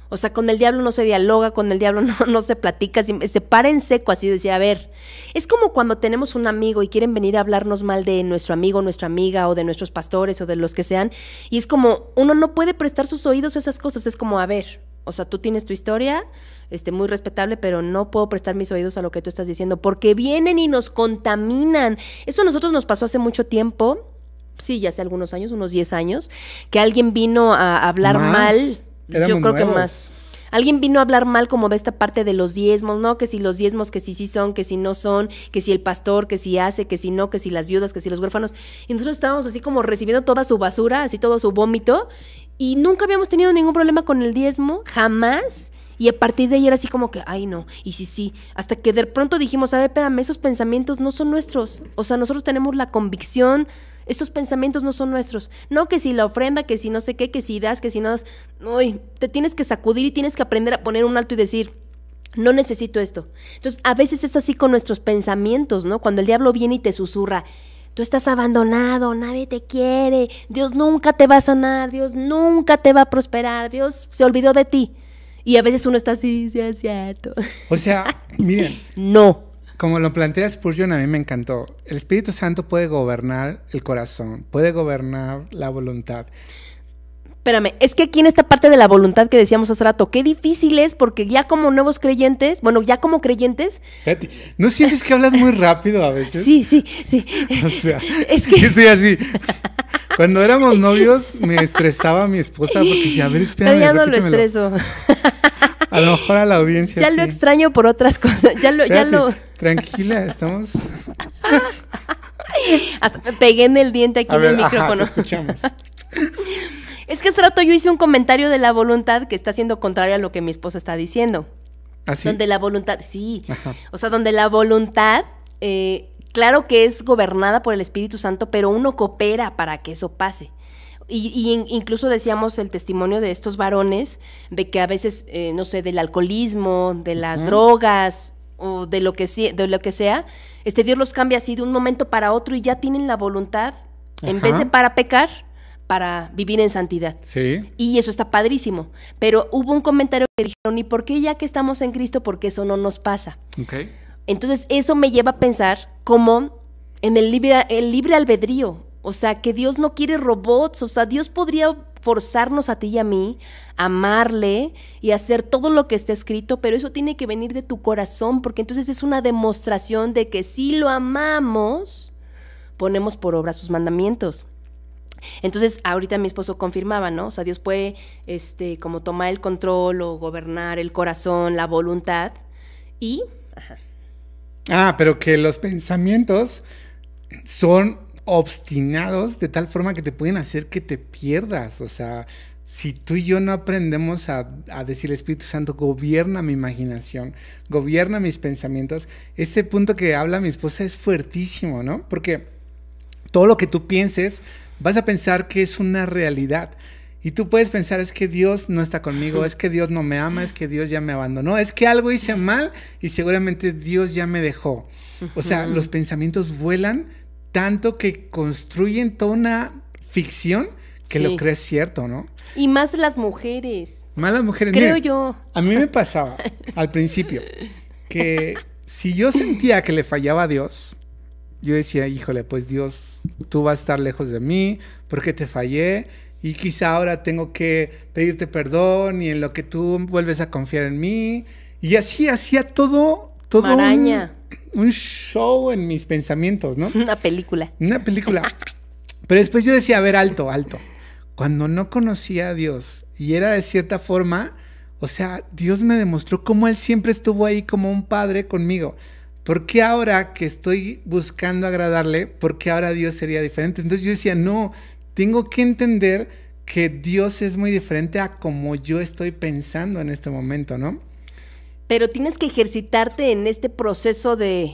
O sea, con el diablo no se dialoga, con el diablo no, no se platica, se para en seco, así decía, a ver. Es como cuando tenemos un amigo y quieren venir a hablarnos mal de nuestro amigo, nuestra amiga, o de nuestros pastores, o de los que sean, y es como, uno no puede prestar sus oídos a esas cosas, es como, a ver, o sea, tú tienes tu historia, este, muy respetable, pero no puedo prestar mis oídos a lo que tú estás diciendo, porque vienen y nos contaminan. Eso a nosotros nos pasó hace mucho tiempo, sí, ya hace algunos años, unos 10 años, que alguien vino a hablar mal. Yo creo que más. Alguien vino a hablar mal como de esta parte de los diezmos, ¿no? Que si los diezmos, que si sí son, que si no son, que si el pastor, que si hace, que si no, que si las viudas, que si los huérfanos. Y nosotros estábamos así como recibiendo toda su basura, así todo su vómito, y nunca habíamos tenido ningún problema con el diezmo, jamás. Y a partir de ahí era así como que, ay no, y sí, sí. Hasta que de pronto dijimos, a ver, espérame, esos pensamientos no son nuestros. O sea, nosotros tenemos la convicción, estos pensamientos no son nuestros. No que si la ofrenda, que si no sé qué, que si das, que si no das. Uy, te tienes que sacudir y tienes que aprender a poner un alto y decir, no necesito esto. Entonces, a veces es así con nuestros pensamientos, ¿no? Cuando el diablo viene y te susurra, Tú estás abandonado, nadie te quiere, Dios nunca te va a sanar, Dios nunca te va a prosperar, Dios se olvidó de ti. Y a veces uno está así, sí, es cierto. O sea, miren. no. Como lo plantea Spurgeon, a mí me encantó. El Espíritu Santo puede gobernar el corazón, puede gobernar la voluntad, Espérame, es que aquí en esta parte de la voluntad que decíamos hace rato, qué difícil es porque ya como nuevos creyentes, bueno, ya como creyentes... Espérate, ¿no sientes que hablas muy rápido a veces? Sí, sí, sí. O sea, es que... Yo estoy así. Cuando éramos novios me estresaba mi esposa porque si a ver, espérame, Pero ya no lo estreso. A lo mejor a la audiencia Ya lo extraño por otras cosas, ya lo... ya lo... Tranquila, estamos... Hasta me pegué en el diente aquí del micrófono. escuchamos. Es que hace rato yo hice un comentario de la voluntad que está siendo contrario a lo que mi esposa está diciendo. ¿Así? ¿Ah, donde la voluntad, sí. O sea, donde la voluntad, eh, claro que es gobernada por el Espíritu Santo, pero uno coopera para que eso pase. Y, incluso decíamos el testimonio de estos varones, de que a veces, eh, no sé, del alcoholismo, de las drogas o de lo, que, sea, este Dios los cambia así de un momento para otro y ya tienen la voluntad, en vez de para pecar, para vivir en santidad. Sí. Y eso está padrísimo. Pero hubo un comentario que dijeron, ¿y por qué ya que estamos en Cristo, por qué eso no nos pasa? Entonces, eso me lleva a pensar como en el libre, el albedrío. O sea, que Dios no quiere robots. O sea, Dios podría forzarnos a ti y a mí, amarle y hacer todo lo que está escrito, pero eso tiene que venir de tu corazón, porque entonces es una demostración de que si lo amamos, ponemos por obra sus mandamientos. Entonces, ahorita mi esposo confirmaba, ¿no? O sea, Dios puede este, como tomar el control o gobernar el corazón, la voluntad y... Ah, pero que los pensamientos son obstinados de tal forma que te pueden hacer que te pierdas. O sea, si tú y yo no aprendemos a, a decir Espíritu Santo, gobierna mi imaginación, gobierna mis pensamientos, este punto que habla mi esposa es fuertísimo, ¿no? Porque todo lo que tú pienses vas a pensar que es una realidad. Y tú puedes pensar, es que Dios no está conmigo, es que Dios no me ama, es que Dios ya me abandonó, es que algo hice mal y seguramente Dios ya me dejó. O sea, los pensamientos vuelan tanto que construyen toda una ficción que lo crees cierto, ¿no? Y más las mujeres. Más las mujeres. Creo yo. A mí me pasaba al principio que si yo sentía que le fallaba a Dios, yo decía, híjole, pues Dios, tú vas a estar lejos de mí porque te fallé y quizá ahora tengo que pedirte perdón y en lo que tú vuelves a confiar en mí. Y así hacía todo, todo araña Un, un, show en mis pensamientos, ¿no? Una película. Una película. Pero después yo decía, a ver, alto, alto. Cuando no conocía a Dios y era de cierta forma, o sea, Dios me demostró cómo Él siempre estuvo ahí como un padre conmigo. ¿por qué ahora que estoy buscando agradarle, por qué ahora Dios sería diferente? Entonces yo decía, no, tengo que entender que Dios es muy diferente a como yo estoy pensando en este momento, ¿no? Pero tienes que ejercitarte en este proceso de,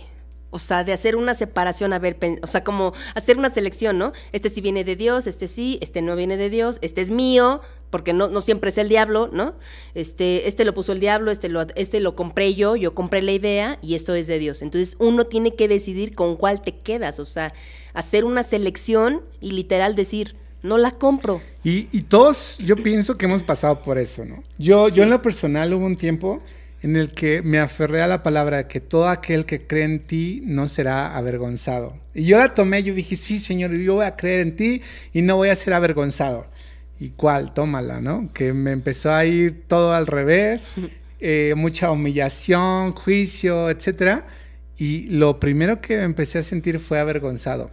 o sea, de hacer una separación, a ver, o sea, como hacer una selección, ¿no? Este sí viene de Dios, este sí, este no viene de Dios, este es mío, porque no, no siempre es el diablo, ¿no? Este, este lo puso el diablo, este lo, este lo compré yo, yo compré la idea y esto es de Dios. Entonces uno tiene que decidir con cuál te quedas, o sea, hacer una selección y literal decir, no la compro. Y, todos, yo pienso que hemos pasado por eso, ¿no? Yo, yo en lo personal hubo un tiempo en el que me aferré a la palabra que todo aquel que cree en ti no será avergonzado. Y yo la tomé, yo dije, sí, Señor, yo voy a creer en ti y no voy a ser avergonzado. ¿Y cuál? Tómala, ¿no? Que me empezó a ir todo al revés, eh, mucha humillación, juicio, etc. Y lo primero que empecé a sentir fue avergonzado.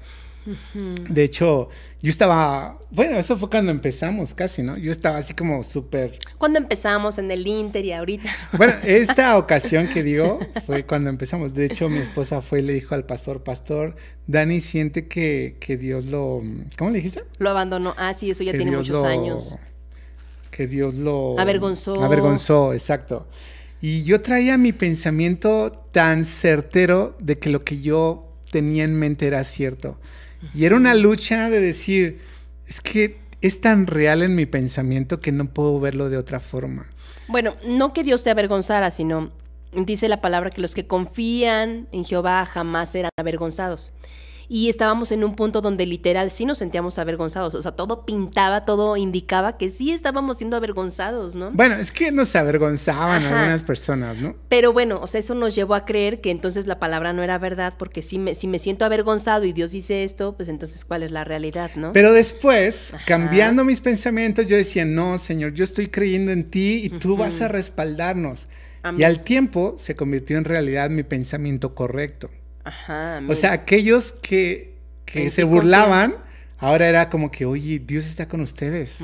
De hecho, yo estaba, bueno, eso fue cuando empezamos casi, ¿no? Yo estaba así como súper... cuando empezamos en el Inter y ahorita? Bueno, esta ocasión que dio fue cuando empezamos. De hecho, mi esposa fue y le dijo al pastor, pastor, Dani siente que, Dios lo... ¿Cómo le dijiste? Lo abandonó. Ah, sí, eso ya tiene muchos años. Que Dios lo... Avergonzó. Avergonzó, exacto. Y yo traía mi pensamiento tan certero de que lo que yo tenía en mente era cierto. Y era una lucha de decir, es que es tan real en mi pensamiento que no puedo verlo de otra forma. Bueno, no que Dios te avergonzara, sino dice la palabra que los que confían en Jehová jamás serán avergonzados y estábamos en un punto donde literal sí nos sentíamos avergonzados, o sea, todo pintaba, todo indicaba que sí estábamos siendo avergonzados, ¿no? Bueno, es que nos avergonzaban algunas personas, ¿no? Pero bueno, o sea, eso nos llevó a creer que entonces la palabra no era verdad, porque si me, si me siento avergonzado y Dios dice esto, pues entonces ¿cuál es la realidad, no? Pero después, cambiando mis pensamientos, yo decía, no, Señor, yo estoy creyendo en ti y tú vas a respaldarnos. Y al tiempo se convirtió en realidad mi pensamiento correcto. Ajá. O sea, aquellos que, se burlaban, ahora era como que, oye, Dios está con ustedes.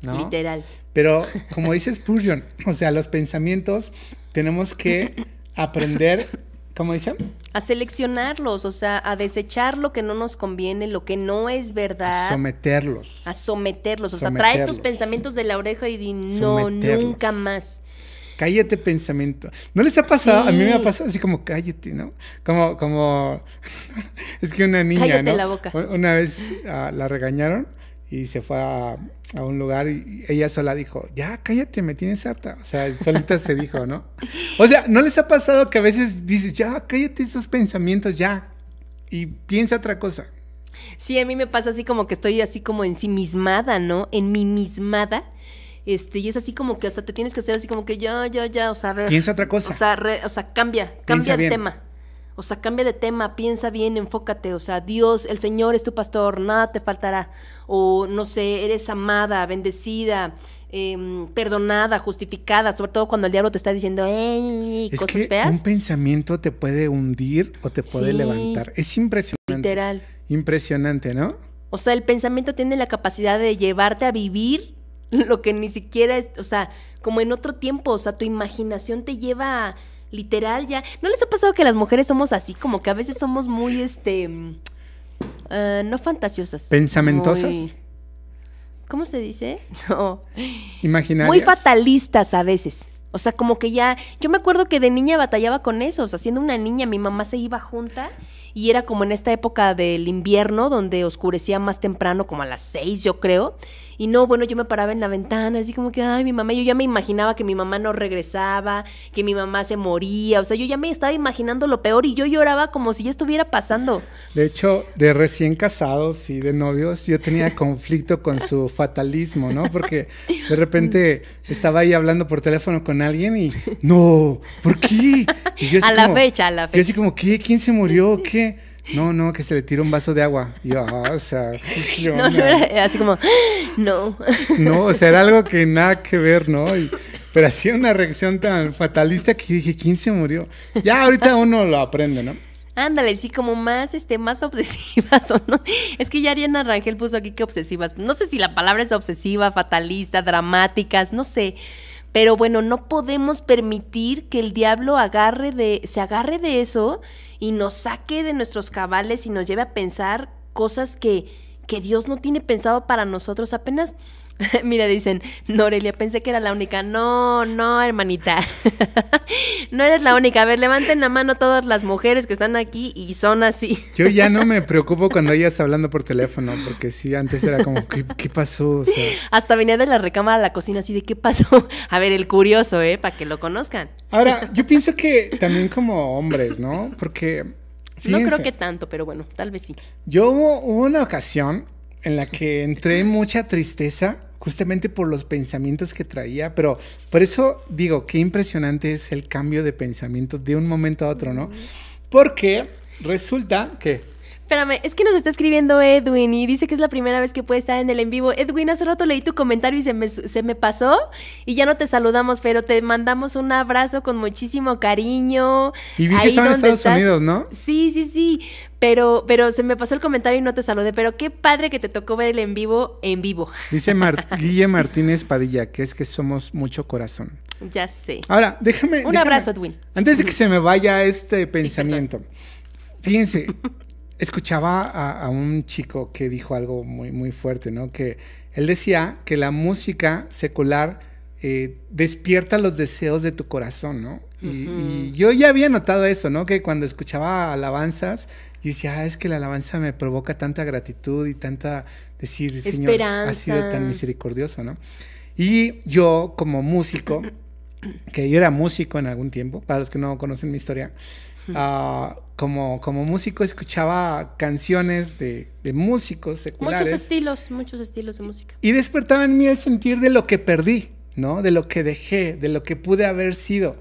Literal. Pero como dice Spurgeon, o sea, los pensamientos tenemos que aprender, ¿cómo dice? A seleccionarlos, o sea, a desechar lo que no nos conviene, lo que no es verdad. A someterlos. A someterlos, o sea, trae tus pensamientos de la oreja y di, no, nunca más cállate pensamiento. ¿No les ha pasado? A mí me ha pasado así como cállate, ¿no? Como, como, es que una niña, la boca. Una vez ah, la regañaron y se fue a, un lugar y ella sola dijo, ya cállate, me tienes harta. O sea, solita se dijo, ¿no? O sea, ¿no les ha pasado que a veces dices, ya cállate esos pensamientos, ya? Y piensa otra cosa. Sí, a mí me pasa así como que estoy así como ensimismada, ¿no? En mimismada... Este, y es así como que hasta te tienes que hacer así como que ya, ya, ya, o sea, a Piensa otra cosa. O sea, cambia, cambia de tema. O sea, cambia de tema, piensa bien, enfócate. O sea, Dios, el Señor es tu pastor, nada te faltará. O no sé, eres amada, bendecida, em, perdonada, justificada, sobre todo cuando el diablo te está diciendo Ey, es cosas que feas. Un pensamiento te puede hundir o te puede levantar. Es impresionante. Literal. Impresionante, ¿no? O sea, el pensamiento tiene la capacidad de llevarte a vivir lo que ni siquiera es, o sea, como en otro tiempo, o sea, tu imaginación te lleva literal ya. ¿No les ha pasado que las mujeres somos así, como que a veces somos muy, este, mm, ah, no fantasiosas? Pensamentosas. ¿Cómo se dice? No. Imaginarias. Muy fatalistas a veces. O sea, como que ya, yo me acuerdo que de niña batallaba con eso, o sea, siendo una niña mi mamá se iba junta y era como en esta época del invierno donde oscurecía más temprano, como a las seis yo creo, y no, bueno, yo me paraba en la ventana, así como que, ay, mi mamá, yo ya me imaginaba que mi mamá no regresaba, que mi mamá se moría, o sea, yo ya me estaba imaginando lo peor y yo lloraba como si ya estuviera pasando. De hecho, de recién casados y de novios, yo tenía conflicto con su fatalismo, ¿no? Porque de repente estaba ahí hablando por teléfono con alguien y, no, ¿por qué? a la fecha, a la fecha. Yo así como, ¿qué? ¿Quién se murió? ¿Qué? no, no, que se le tira un vaso de agua. Y yo, ah, o sea, no, no, era, así como, no. No, o sea, era algo que nada que ver, ¿no? pero hacía una reacción tan fatalista que dije, ¿quién se murió? Ya ahorita uno lo aprende, ¿no? Ándale, sí, como más, este, más obsesivas o no. Es que ya Ariana Rangel puso aquí que obsesivas. No sé si la palabra es obsesiva, fatalista, dramáticas, no sé. Pero bueno, no podemos permitir que el diablo agarre de, se agarre de eso y nos saque de nuestros cabales y nos lleve a pensar cosas que, que Dios no tiene pensado para nosotros. Apenas Mira, dicen, Norelia, pensé que era la única. No, no, hermanita. no eres la única. A ver, levanten la mano todas las mujeres que están aquí y son así. Yo ya no me preocupo cuando ellas hablando por teléfono, porque sí, antes era como, ¿qué, pasó? Hasta venía de la recámara a la cocina así de, ¿qué pasó? A ver, el curioso, ¿eh? Para que lo conozcan. Ahora, yo pienso que también como hombres, ¿no? Porque... no creo que tanto, pero bueno, tal vez sí. Yo hubo una ocasión en la que entré mucha tristeza justamente por los pensamientos que traía, pero por eso digo, qué impresionante es el cambio de pensamiento de un momento a otro, ¿no? Porque resulta que... Espérame, es que nos está escribiendo Edwin y dice que es la primera vez que puede estar en el en vivo. Edwin, hace rato leí tu comentario y se me, pasó y ya no te saludamos, pero te mandamos un abrazo con muchísimo cariño. Y vi que en Estados Unidos, ¿no? Sí, sí, sí. Pero, pero se me pasó el comentario y no te saludé. Pero qué padre que te tocó ver el en vivo en vivo. Dice Guille Martínez Padilla, que es que somos mucho corazón. Ya sé. Ahora, déjame. Un abrazo, Edwin. Antes de que se me vaya este pensamiento. Fíjense, escuchaba a, un chico que dijo algo muy, muy fuerte, ¿no? Que él decía que la música secular eh, despierta los deseos de tu corazón, ¿no? Y, yo ya había notado eso, ¿no? Que cuando escuchaba alabanzas, yo decía, ah, es que la alabanza me provoca tanta gratitud y tanta decir, Esperanza. Señor, ha sido tan misericordioso, ¿no? Y yo como músico, que yo era músico en algún tiempo, para los que no conocen mi historia, Ah, como, como músico escuchaba canciones de, de, músicos seculares. Muchos estilos, muchos estilos de música. Y despertaba en mí el sentir de lo que perdí, ¿no? De lo que dejé, de lo que pude haber sido.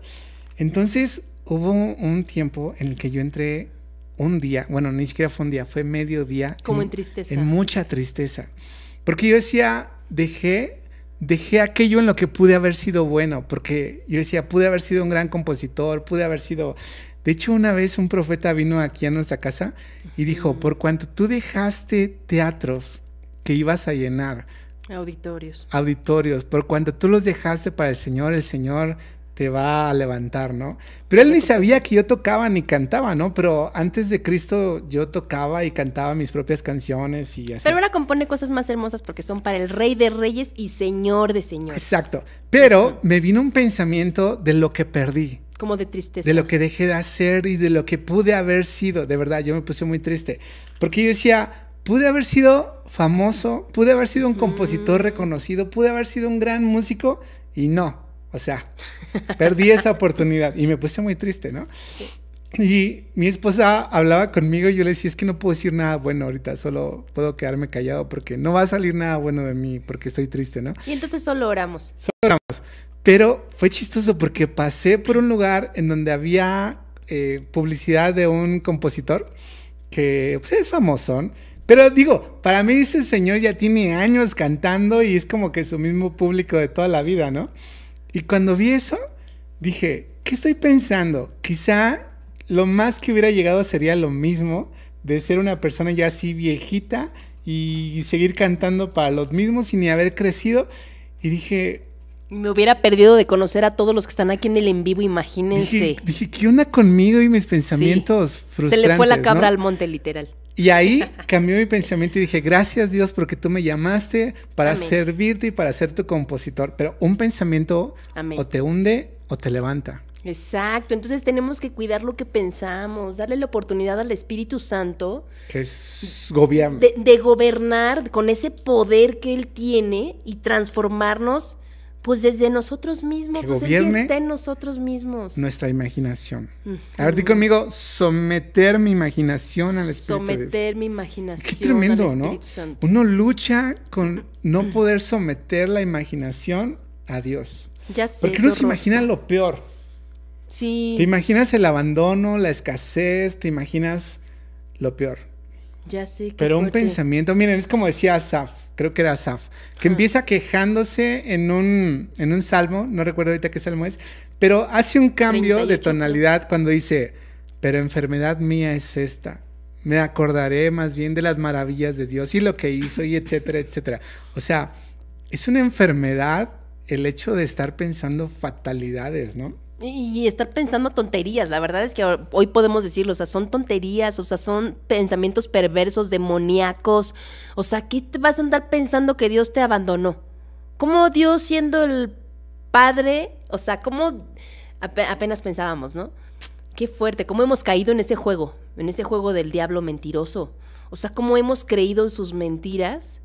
Entonces hubo un tiempo en el que yo entré un día, bueno, ni siquiera fue un día, fue medio día. Como en, en tristeza. En mucha tristeza. Porque yo decía, dejé dejé aquello en lo que pude haber sido bueno, porque yo decía, pude haber sido un gran compositor, pude haber sido de hecho, una vez un profeta vino aquí a nuestra casa y dijo, por cuanto tú dejaste teatros que ibas a llenar. Auditorios. Auditorios, por cuanto tú los dejaste para el Señor, el Señor te va a levantar, ¿no? Pero él ni sabía que yo tocaba ni cantaba, ¿no? Pero antes de Cristo yo tocaba y cantaba mis propias canciones y así. Pero ahora compone cosas más hermosas porque son para el Rey de Reyes y Señor de Señores. Exacto. Pero me vino un pensamiento de lo que perdí. Como de tristeza. De lo que dejé de hacer y de lo que pude haber sido. De verdad, yo me puse muy triste. Porque yo decía, pude haber sido famoso, pude haber sido un mm. compositor reconocido, pude haber sido un gran músico y no. O sea, perdí esa oportunidad y me puse muy triste, ¿no? Sí. Y mi esposa hablaba conmigo y yo le decía, es que no puedo decir nada bueno ahorita, solo puedo quedarme callado porque no va a salir nada bueno de mí porque estoy triste, ¿no? Y entonces solo oramos. Solo oramos. Pero fue chistoso porque pasé por un lugar en donde había eh, publicidad de un compositor que pues, es famoso. Pero digo, para mí ese señor ya tiene años cantando y es como que su mismo público de toda la vida, ¿no? Y cuando vi eso, dije, ¿qué estoy pensando? Quizá lo más que hubiera llegado sería lo mismo de ser una persona ya así viejita y seguir cantando para los mismos sin ni haber crecido. Y dije, me hubiera perdido de conocer a todos los que están aquí en el en vivo, imagínense. Dije, que una conmigo y mis pensamientos Se le fue la cabra al monte, literal. Y ahí cambió mi pensamiento y dije, gracias Dios porque tú me llamaste para servirte y para ser tu compositor. Pero un pensamiento o te hunde o te levanta. Exacto, entonces tenemos que cuidar lo que pensamos, darle la oportunidad al Espíritu Santo. Que es gobierno. De, de gobernar con ese poder que Él tiene y transformarnos pues desde nosotros mismos, que pues, nosotros mismos. Nuestra imaginación. A ver, di conmigo, someter mi imaginación al Espíritu Someter mi imaginación. Qué tremendo, ¿no? Uno lucha con no poder someter la imaginación a Dios. Ya sé. Porque uno se imagina lo peor. Sí. Te imaginas el abandono, la escasez, te imaginas lo peor. Ya sé. Pero un pensamiento, miren, es como decía Asaf creo que era Asaf, que empieza quejándose en un, en un salmo, no recuerdo ahorita qué salmo es, pero hace un cambio de tonalidad cuando dice, pero enfermedad mía es esta. Me acordaré más bien de las maravillas de Dios y lo que hizo y etcétera, etcétera. O sea, es una enfermedad el hecho de estar pensando fatalidades, ¿no? y estar pensando tonterías. La verdad es que hoy podemos decirlo, o sea, son tonterías, o sea, son pensamientos perversos, demoníacos. O sea, ¿qué te vas a andar pensando que Dios te abandonó? ¿Cómo Dios siendo el Padre, o sea, cómo apenas pensábamos, ¿no? Qué fuerte, cómo hemos caído en ese juego, en ese juego del diablo mentiroso. O sea, cómo hemos creído en sus mentiras,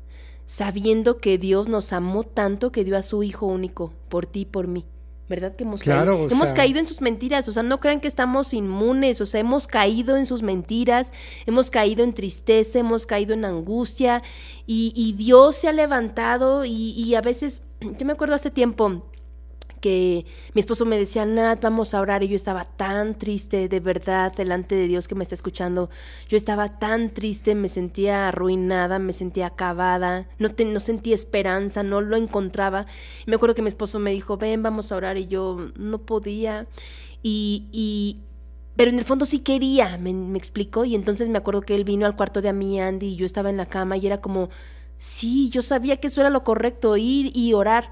sabiendo que Dios nos amó tanto que dio a su Hijo único, por ti y por mí. ¿verdad? Que hemos, caído. hemos caído en sus mentiras, o sea, no crean que estamos inmunes, o sea, hemos caído en sus mentiras, hemos caído en tristeza, hemos caído en angustia, y, y Dios se ha levantado y, y a veces, yo me acuerdo hace tiempo, que mi esposo me decía, Nat, vamos a orar. Y yo estaba tan triste, de verdad, delante de Dios que me está escuchando. Yo estaba tan triste, me sentía arruinada, me sentía acabada, no, sentía esperanza, no lo encontraba. me acuerdo que mi esposo me dijo, ven, vamos a orar. Y yo no podía. y, pero en el fondo sí quería, me, explicó. Y entonces me acuerdo que él vino al cuarto de a mí, Andy, y yo estaba en la cama y era como, sí, yo sabía que eso era lo correcto, ir y orar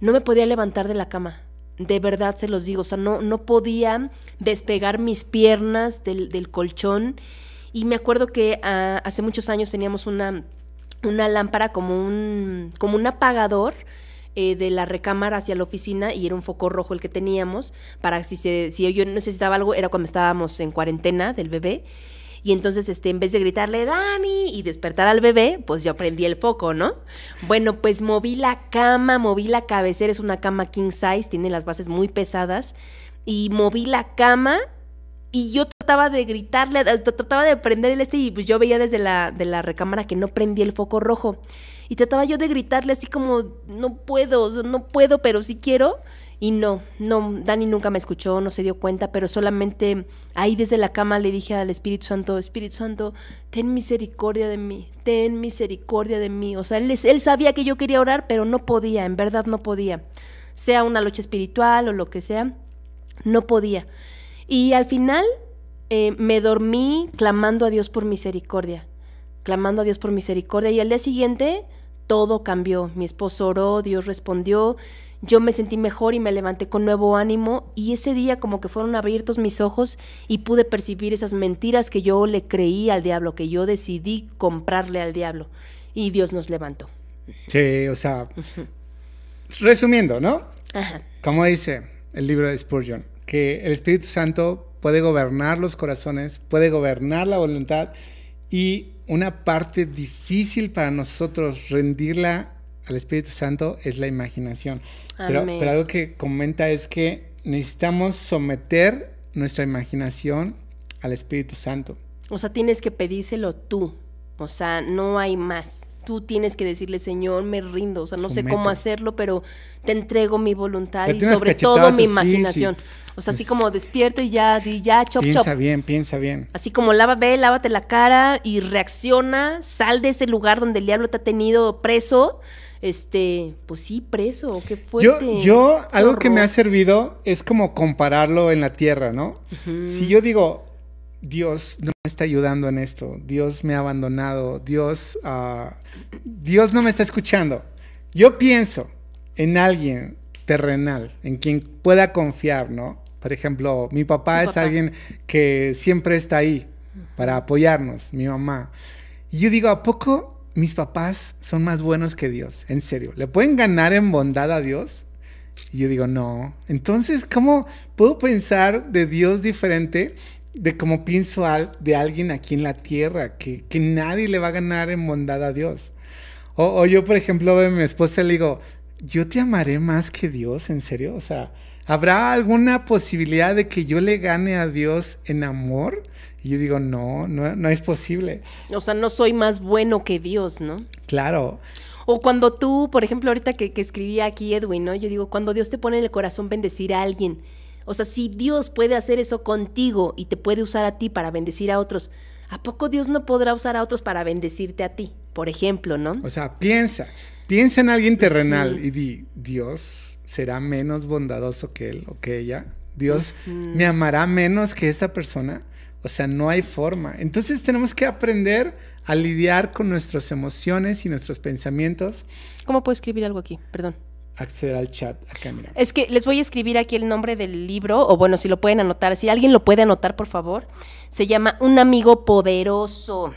no me podía levantar de la cama. De verdad se los digo, o sea, no, no podía despegar mis piernas del, del colchón. Y me acuerdo que ah, hace muchos años teníamos una, una lámpara como un, como un apagador eh, de la recámara hacia la oficina y era un foco rojo el que teníamos para si, se, si yo necesitaba algo, era cuando estábamos en cuarentena del bebé. Y entonces, este, en vez de gritarle, Dani, y despertar al bebé, pues yo prendí el foco, ¿no? Bueno, pues moví la cama, moví la cabecera, es una cama king size, tiene las bases muy pesadas, y moví la cama y yo trataba de gritarle, trataba de prender el este y pues yo veía desde la, de la recámara que no prendí el foco rojo. Y trataba yo de gritarle así como, no puedo, no puedo, pero sí quiero. Y no, no, Dani nunca me escuchó, no se dio cuenta, pero solamente ahí desde la cama le dije al Espíritu Santo, Espíritu Santo, ten misericordia de mí, ten misericordia de mí. O sea, él, sabía que yo quería orar, pero no podía, en verdad no podía. Sea una lucha espiritual o lo que sea, no podía. Y al final eh, me dormí clamando a Dios por misericordia, clamando a Dios por misericordia. Y al día siguiente todo cambió. Mi esposo oró, Dios respondió yo me sentí mejor y me levanté con nuevo ánimo y ese día como que fueron abiertos mis ojos y pude percibir esas mentiras que yo le creí al diablo, que yo decidí comprarle al diablo y Dios nos levantó. Sí, o sea, resumiendo, ¿no? Como dice el libro de Spurgeon, que el Espíritu Santo puede gobernar los corazones, puede gobernar la voluntad y una parte difícil para nosotros rendirla al Espíritu Santo es la imaginación. Pero, algo que comenta es que necesitamos someter nuestra imaginación al Espíritu Santo. O sea, tienes que pedírselo tú. O sea, no hay más. Tú tienes que decirle, Señor, me rindo. O sea, no sé cómo hacerlo, pero te entrego mi voluntad y sobre todo mi imaginación. O sea, así como despierte y ya, di ya, chop, chop. Piensa bien, piensa bien. Así como lava, ve, lávate la cara y reacciona, sal de ese lugar donde el diablo te ha tenido preso este, pues sí, preso, qué fuerte. Yo, algo que me ha servido es como compararlo en la tierra, ¿no? Si yo digo, Dios no me está ayudando en esto, Dios me ha abandonado, Dios, ah, Dios no me está escuchando. Yo pienso en alguien terrenal, en quien pueda confiar, ¿no? Por ejemplo, mi papá es alguien que siempre está ahí para apoyarnos, mi mamá. Y yo digo, ¿a poco mis papás son más buenos que Dios, en serio. ¿Le pueden ganar en bondad a Dios? Y yo digo, no. Entonces, ¿cómo puedo pensar de Dios diferente de cómo pienso al, de alguien aquí en la tierra? Que, nadie le va a ganar en bondad a Dios. O, o yo, por ejemplo, a mi esposa le digo, yo te amaré más que Dios, en serio. O sea, ¿habrá alguna posibilidad de que yo le gane a Dios en amor? Y yo digo, no, no, es posible. O sea, no soy más bueno que Dios, ¿no? Claro. O cuando tú, por ejemplo, ahorita que, que escribía aquí Edwin, ¿no? Yo digo, cuando Dios te pone en el corazón bendecir a alguien. O sea, si Dios puede hacer eso contigo y te puede usar a ti para bendecir a otros, ¿a poco Dios no podrá usar a otros para bendecirte a ti? Por ejemplo, ¿no? O sea, piensa, piensa en alguien terrenal y di, Dios será menos bondadoso que él o que ella. Dios me amará menos que esta persona. O sea, no hay forma. Entonces tenemos que aprender a lidiar con nuestras emociones y nuestros pensamientos. ¿Cómo puedo escribir algo aquí? Perdón. Acceder al chat acá, mira. Es que les voy a escribir aquí el nombre del libro, o bueno, si lo pueden anotar, si alguien lo puede anotar, por favor. Se llama Un amigo poderoso.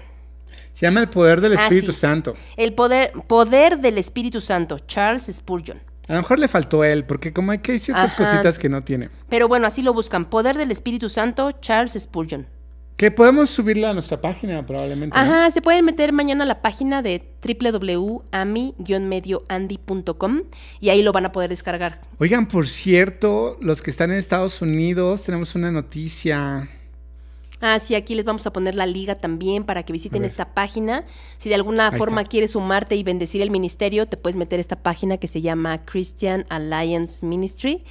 Se llama El poder del ah, Espíritu Santo. El poder, poder del Espíritu Santo, Charles Spurgeon. A lo mejor le faltó él, porque como hay que hay ciertas cositas que no tiene. Pero bueno, así lo buscan. Poder del Espíritu Santo, Charles Spurgeon. Que podemos subirla a nuestra página probablemente. Ajá, se pueden meter mañana a la página de www.ami-medioandy.com y ahí lo van a poder descargar. Oigan, por cierto, los que están en Estados Unidos, tenemos una noticia. Ah, sí, aquí les vamos a poner la liga también para que visiten esta página. Si de alguna forma quieres sumarte y bendecir el ministerio, te puedes meter esta página que se llama Christian Alliance Ministry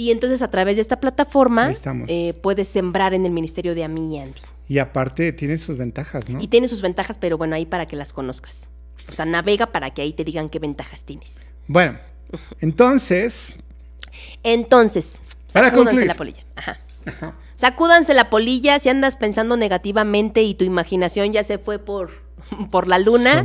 y entonces a través de esta plataforma eh, puedes sembrar en el Ministerio de AMI y Andy. Y aparte tiene sus ventajas, ¿no? Y tiene sus ventajas, pero bueno, ahí para que las conozcas. O sea, navega para que ahí te digan qué ventajas tienes. Bueno, entonces... Entonces, para concluir. la polilla. Ajá. Sacúdanse la polilla si andas pensando negativamente y tu imaginación ya se fue por por la luna.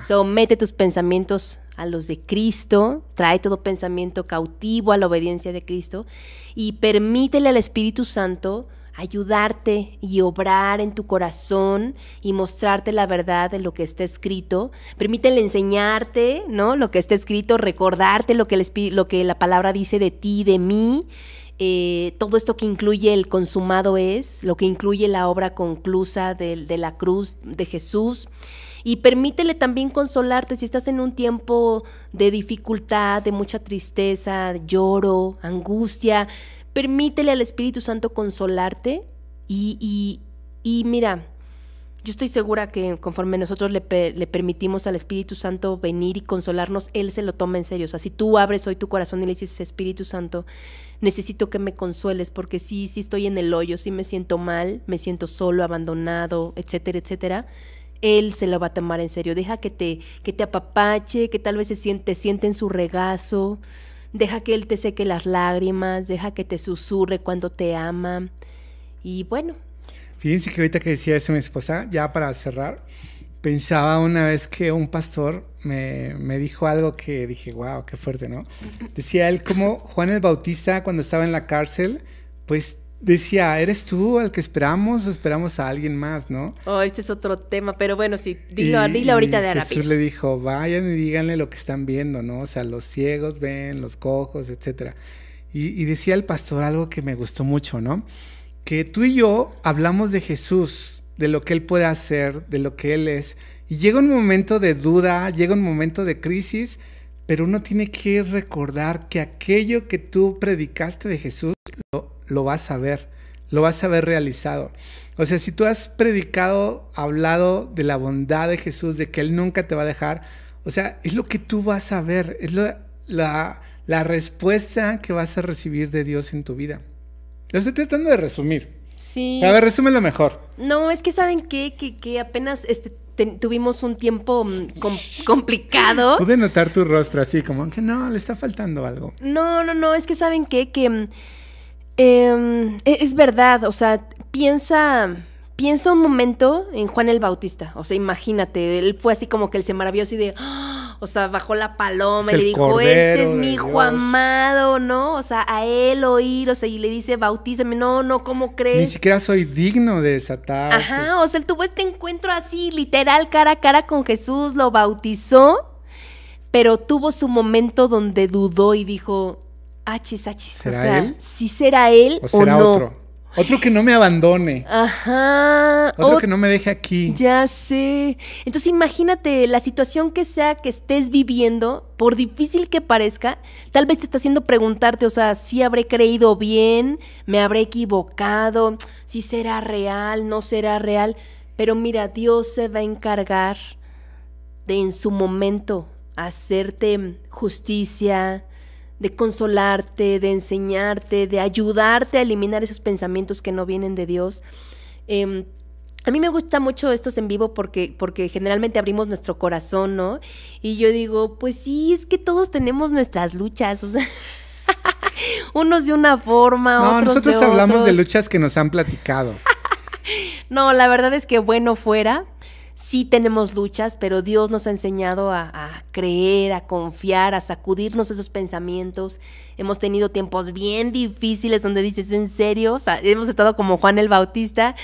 Somete tus pensamientos a los de Cristo, trae todo pensamiento cautivo a la obediencia de Cristo y permítele al Espíritu Santo ayudarte y obrar en tu corazón y mostrarte la verdad de lo que está escrito. Permítele enseñarte, ¿no? Lo que está escrito, recordarte lo que, lo que la palabra dice de ti, de mí eh, todo esto que incluye el consumado es, lo que incluye la obra conclusa de, la cruz de Jesús. Y permítele también consolarte si estás en un tiempo de dificultad, de mucha tristeza, lloro, angustia. Permítele al Espíritu Santo consolarte y, y mira, yo estoy segura que conforme nosotros le, permitimos al Espíritu Santo venir y consolarnos, Él se lo toma en serio. O sea, si tú abres hoy tu corazón y le dices, Espíritu Santo, necesito que me consueles porque sí, sí estoy en el hoyo, sí me siento mal, me siento solo, abandonado, etcétera, etcétera. Él se lo va a tomar en serio. Deja que te, que te apapache, que tal vez se siente, siente en su regazo. Deja que Él te seque las lágrimas, deja que te susurre cuando te ama. Y bueno, Fíjense que ahorita que decía eso mi esposa, ya para cerrar, pensaba una vez que un pastor me, dijo algo que dije, wow, qué fuerte, ¿no? Decía él como Juan el Bautista cuando estaba en la cárcel, pues decía, ¿eres tú al que esperamos o esperamos a alguien más, no? Oh, este es otro tema, pero bueno, sí, dilo, ahorita de Arapil. Jesús le dijo, vayan y díganle lo que están viendo, ¿no? O sea, los ciegos ven, los cojos, etcétera. y decía el pastor algo que me gustó mucho, ¿no? que tú y yo hablamos de Jesús, de lo que Él puede hacer, de lo que Él es, y llega un momento de duda, llega un momento de crisis, pero uno tiene que recordar que aquello que tú predicaste de Jesús lo, lo vas a ver, lo vas a ver realizado. O sea, si tú has predicado, hablado de la bondad de Jesús, de que Él nunca te va a dejar, o sea, es lo que tú vas a ver, es la respuesta que vas a recibir de Dios en tu vida. Estoy tratando de resumir. Sí. A ver, resúmelo mejor. No, es que saben qué? que, que apenas este, tuvimos un tiempo mm, complicado. Pude notar tu rostro así, como que no, le está faltando algo. No, no, no, es que saben qué, que mm, em, e, es verdad, o sea, piensa, piensa un momento en Juan el Bautista, o sea, imagínate, él fue así como que él se maravilló así de... ¡ah! o sea, bajó la paloma y le dijo, este es mi hijo amado, ¿no? O sea, a él oír, o sea, y le dice, bautízame, no, no, ¿cómo crees? Ni siquiera soy digno de desatar. Ajá, o sea, él tuvo este encuentro así, literal, cara a cara con Jesús, lo bautizó, pero tuvo su momento donde dudó y dijo, achis, achis, o sea, si será él o, será no. Otro? Otro que no me abandone. Ajá. Otro que no me deje aquí. Ya sé. Entonces imagínate la situación que sea que estés viviendo, por difícil que parezca, tal vez te está haciendo preguntarte, o sea, si habré creído bien, me habré equivocado, si será real, no será real. Pero mira, Dios se va a encargar de en su momento hacerte justicia, de consolarte, de enseñarte, de ayudarte a eliminar esos pensamientos que no vienen de Dios. Em, a mí me gusta mucho estos en vivo porque, porque generalmente abrimos nuestro corazón, ¿no? Y yo digo, pues sí, es que todos tenemos nuestras luchas, o sea, unos de una forma, no, nosotros hablamos de luchas que nos han platicado. no, la verdad es que bueno fuera sí tenemos luchas, pero Dios nos ha enseñado a, creer, a confiar, a sacudirnos esos pensamientos. Hemos tenido tiempos bien difíciles donde dices, ¿en serio? O sea, hemos estado como Juan el Bautista.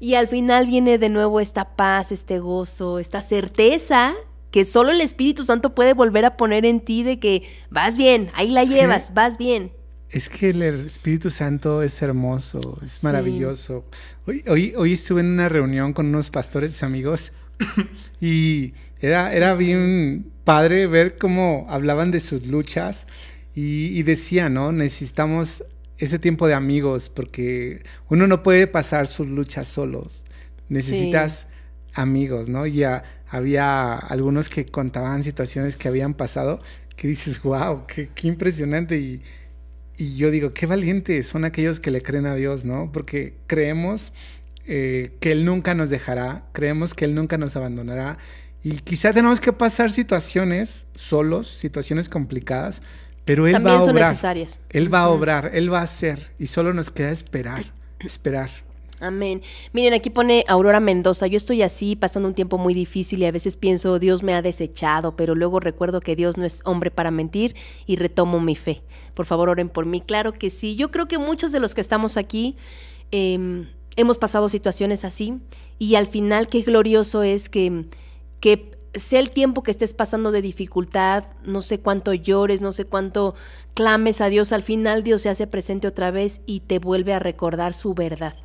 Y al final viene de nuevo esta paz, este gozo, esta certeza que solo el Espíritu Santo puede volver a poner en ti de que vas bien, ahí la llevas, vas bien. Es que el Espíritu Santo es hermoso, es maravilloso. Hoy, hoy, hoy estuve en una reunión con unos pastores amigos y era, era bien padre ver cómo hablaban de sus luchas y, decían, ¿no? Necesitamos ese tiempo de amigos porque uno no puede pasar sus luchas solos. Necesitas amigos, ¿no? Ya había algunos que contaban situaciones que habían pasado que dices, wow, qué, qué impresionante y y yo digo, qué valientes son aquellos que le creen a Dios, ¿no? Porque creemos eh, que Él nunca nos dejará, creemos que Él nunca nos abandonará. Y quizá tenemos que pasar situaciones solos, situaciones complicadas, pero Él va a obrar. Él va a obrar, Él va a hacer y solo nos queda esperar, esperar. Amén. Miren, aquí pone Aurora Mendoza, yo estoy así, pasando un tiempo muy difícil y a veces pienso, Dios me ha desechado, pero luego recuerdo que Dios no es hombre para mentir y retomo mi fe. Por favor, oren por mí. Claro que sí, yo creo que muchos de los que estamos aquí em, hemos pasado situaciones así y al final qué glorioso es que, que sea el tiempo que estés pasando de dificultad, no sé cuánto llores, no sé cuánto clames a Dios, al final Dios se hace presente otra vez y te vuelve a recordar su verdad.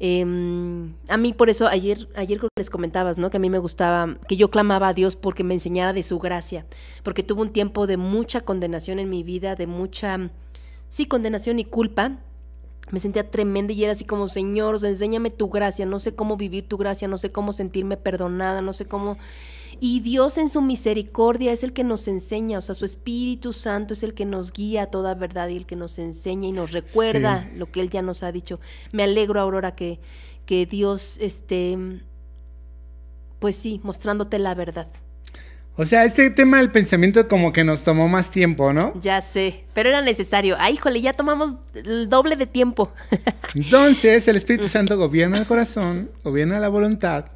Em, a mí por eso ayer, ayer les comentabas, ¿no? Que a mí me gustaba, que yo clamaba a Dios porque me enseñara de su gracia, porque tuve un tiempo de mucha condenación en mi vida, de mucha, sí, condenación y culpa. Me sentía tremenda y era así como, Señor, enséñame tu gracia, no sé cómo vivir tu gracia, no sé cómo sentirme perdonada, no sé cómo... Y Dios en su misericordia es el que nos enseña, o sea, su Espíritu Santo es el que nos guía a toda verdad y el que nos enseña y nos recuerda lo que Él ya nos ha dicho. Me alegro, Aurora, que, que Dios esté, pues sí, mostrándote la verdad. O sea, este tema del pensamiento como que nos tomó más tiempo, ¿no? Ya sé, pero era necesario. Ay, ah, híjole, ya tomamos el doble de tiempo. Entonces, el Espíritu Santo gobierna el corazón, gobierna la voluntad,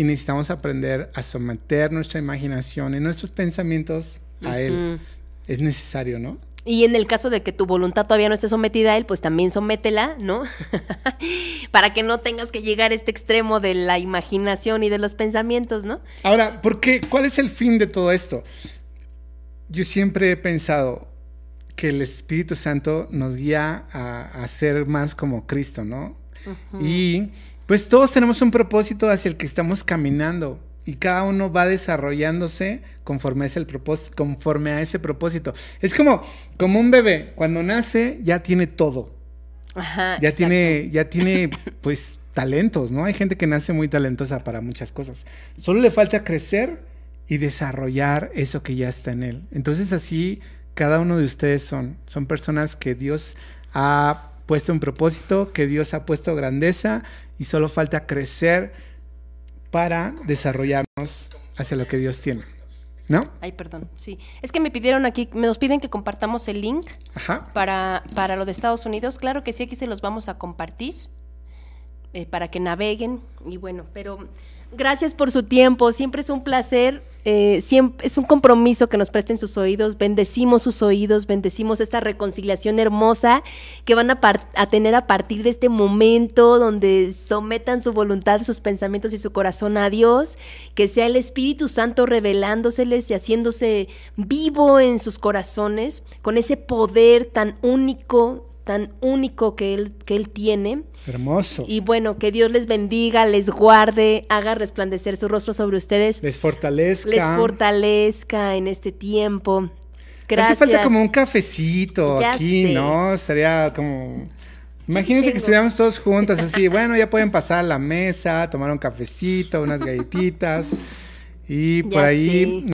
y necesitamos aprender a someter nuestra imaginación y nuestros pensamientos a Él. Es necesario, ¿no? Y en el caso de que tu voluntad todavía no esté sometida a él, pues también sométela, ¿no? Para que no tengas que llegar a este extremo de la imaginación y de los pensamientos, ¿no? Ahora, ¿por qué? ¿Cuál es el fin de todo esto? Yo siempre he pensado que el Espíritu Santo nos guía a, ser más como Cristo, ¿no? Y pues todos tenemos un propósito hacia el que estamos caminando y cada uno va desarrollándose conforme, a ese propósito. Es como, como un bebé, cuando nace ya tiene todo. ya tiene, ya tiene, pues, talentos, ¿no? Hay gente que nace muy talentosa para muchas cosas. Solo le falta crecer y desarrollar eso que ya está en él. Entonces así cada uno de ustedes son, son personas que Dios ha puesto un propósito, que Dios ha puesto grandeza y solo falta crecer para desarrollarnos hacia lo que Dios tiene. ¿No? Ay, perdón. Sí. Es que me pidieron aquí, me nos piden que compartamos el link Para, para lo de Estados Unidos. Claro que sí, aquí se los vamos a compartir eh, para que naveguen. Y bueno, pero Gracias por su tiempo, siempre es un placer eh, siempre, es un compromiso que nos presten sus oídos, bendecimos sus oídos, bendecimos esta reconciliación hermosa que van a, tener a partir de este momento donde sometan su voluntad, sus pensamientos y su corazón a Dios, que sea el Espíritu Santo revelándoseles y haciéndose vivo en sus corazones con ese poder tan único tan único que él, que él tiene. Hermoso. Y bueno, que Dios les bendiga, les guarde, haga resplandecer su rostro sobre ustedes. Les fortalezca. Les fortalezca en este tiempo. Gracias. Hace falta como un cafecito aquí, ¿no? Sería como... Imagínense que estuviéramos todos juntos así. Bueno, ya pueden pasar a la mesa, tomar un cafecito, unas galletitas y por ahí...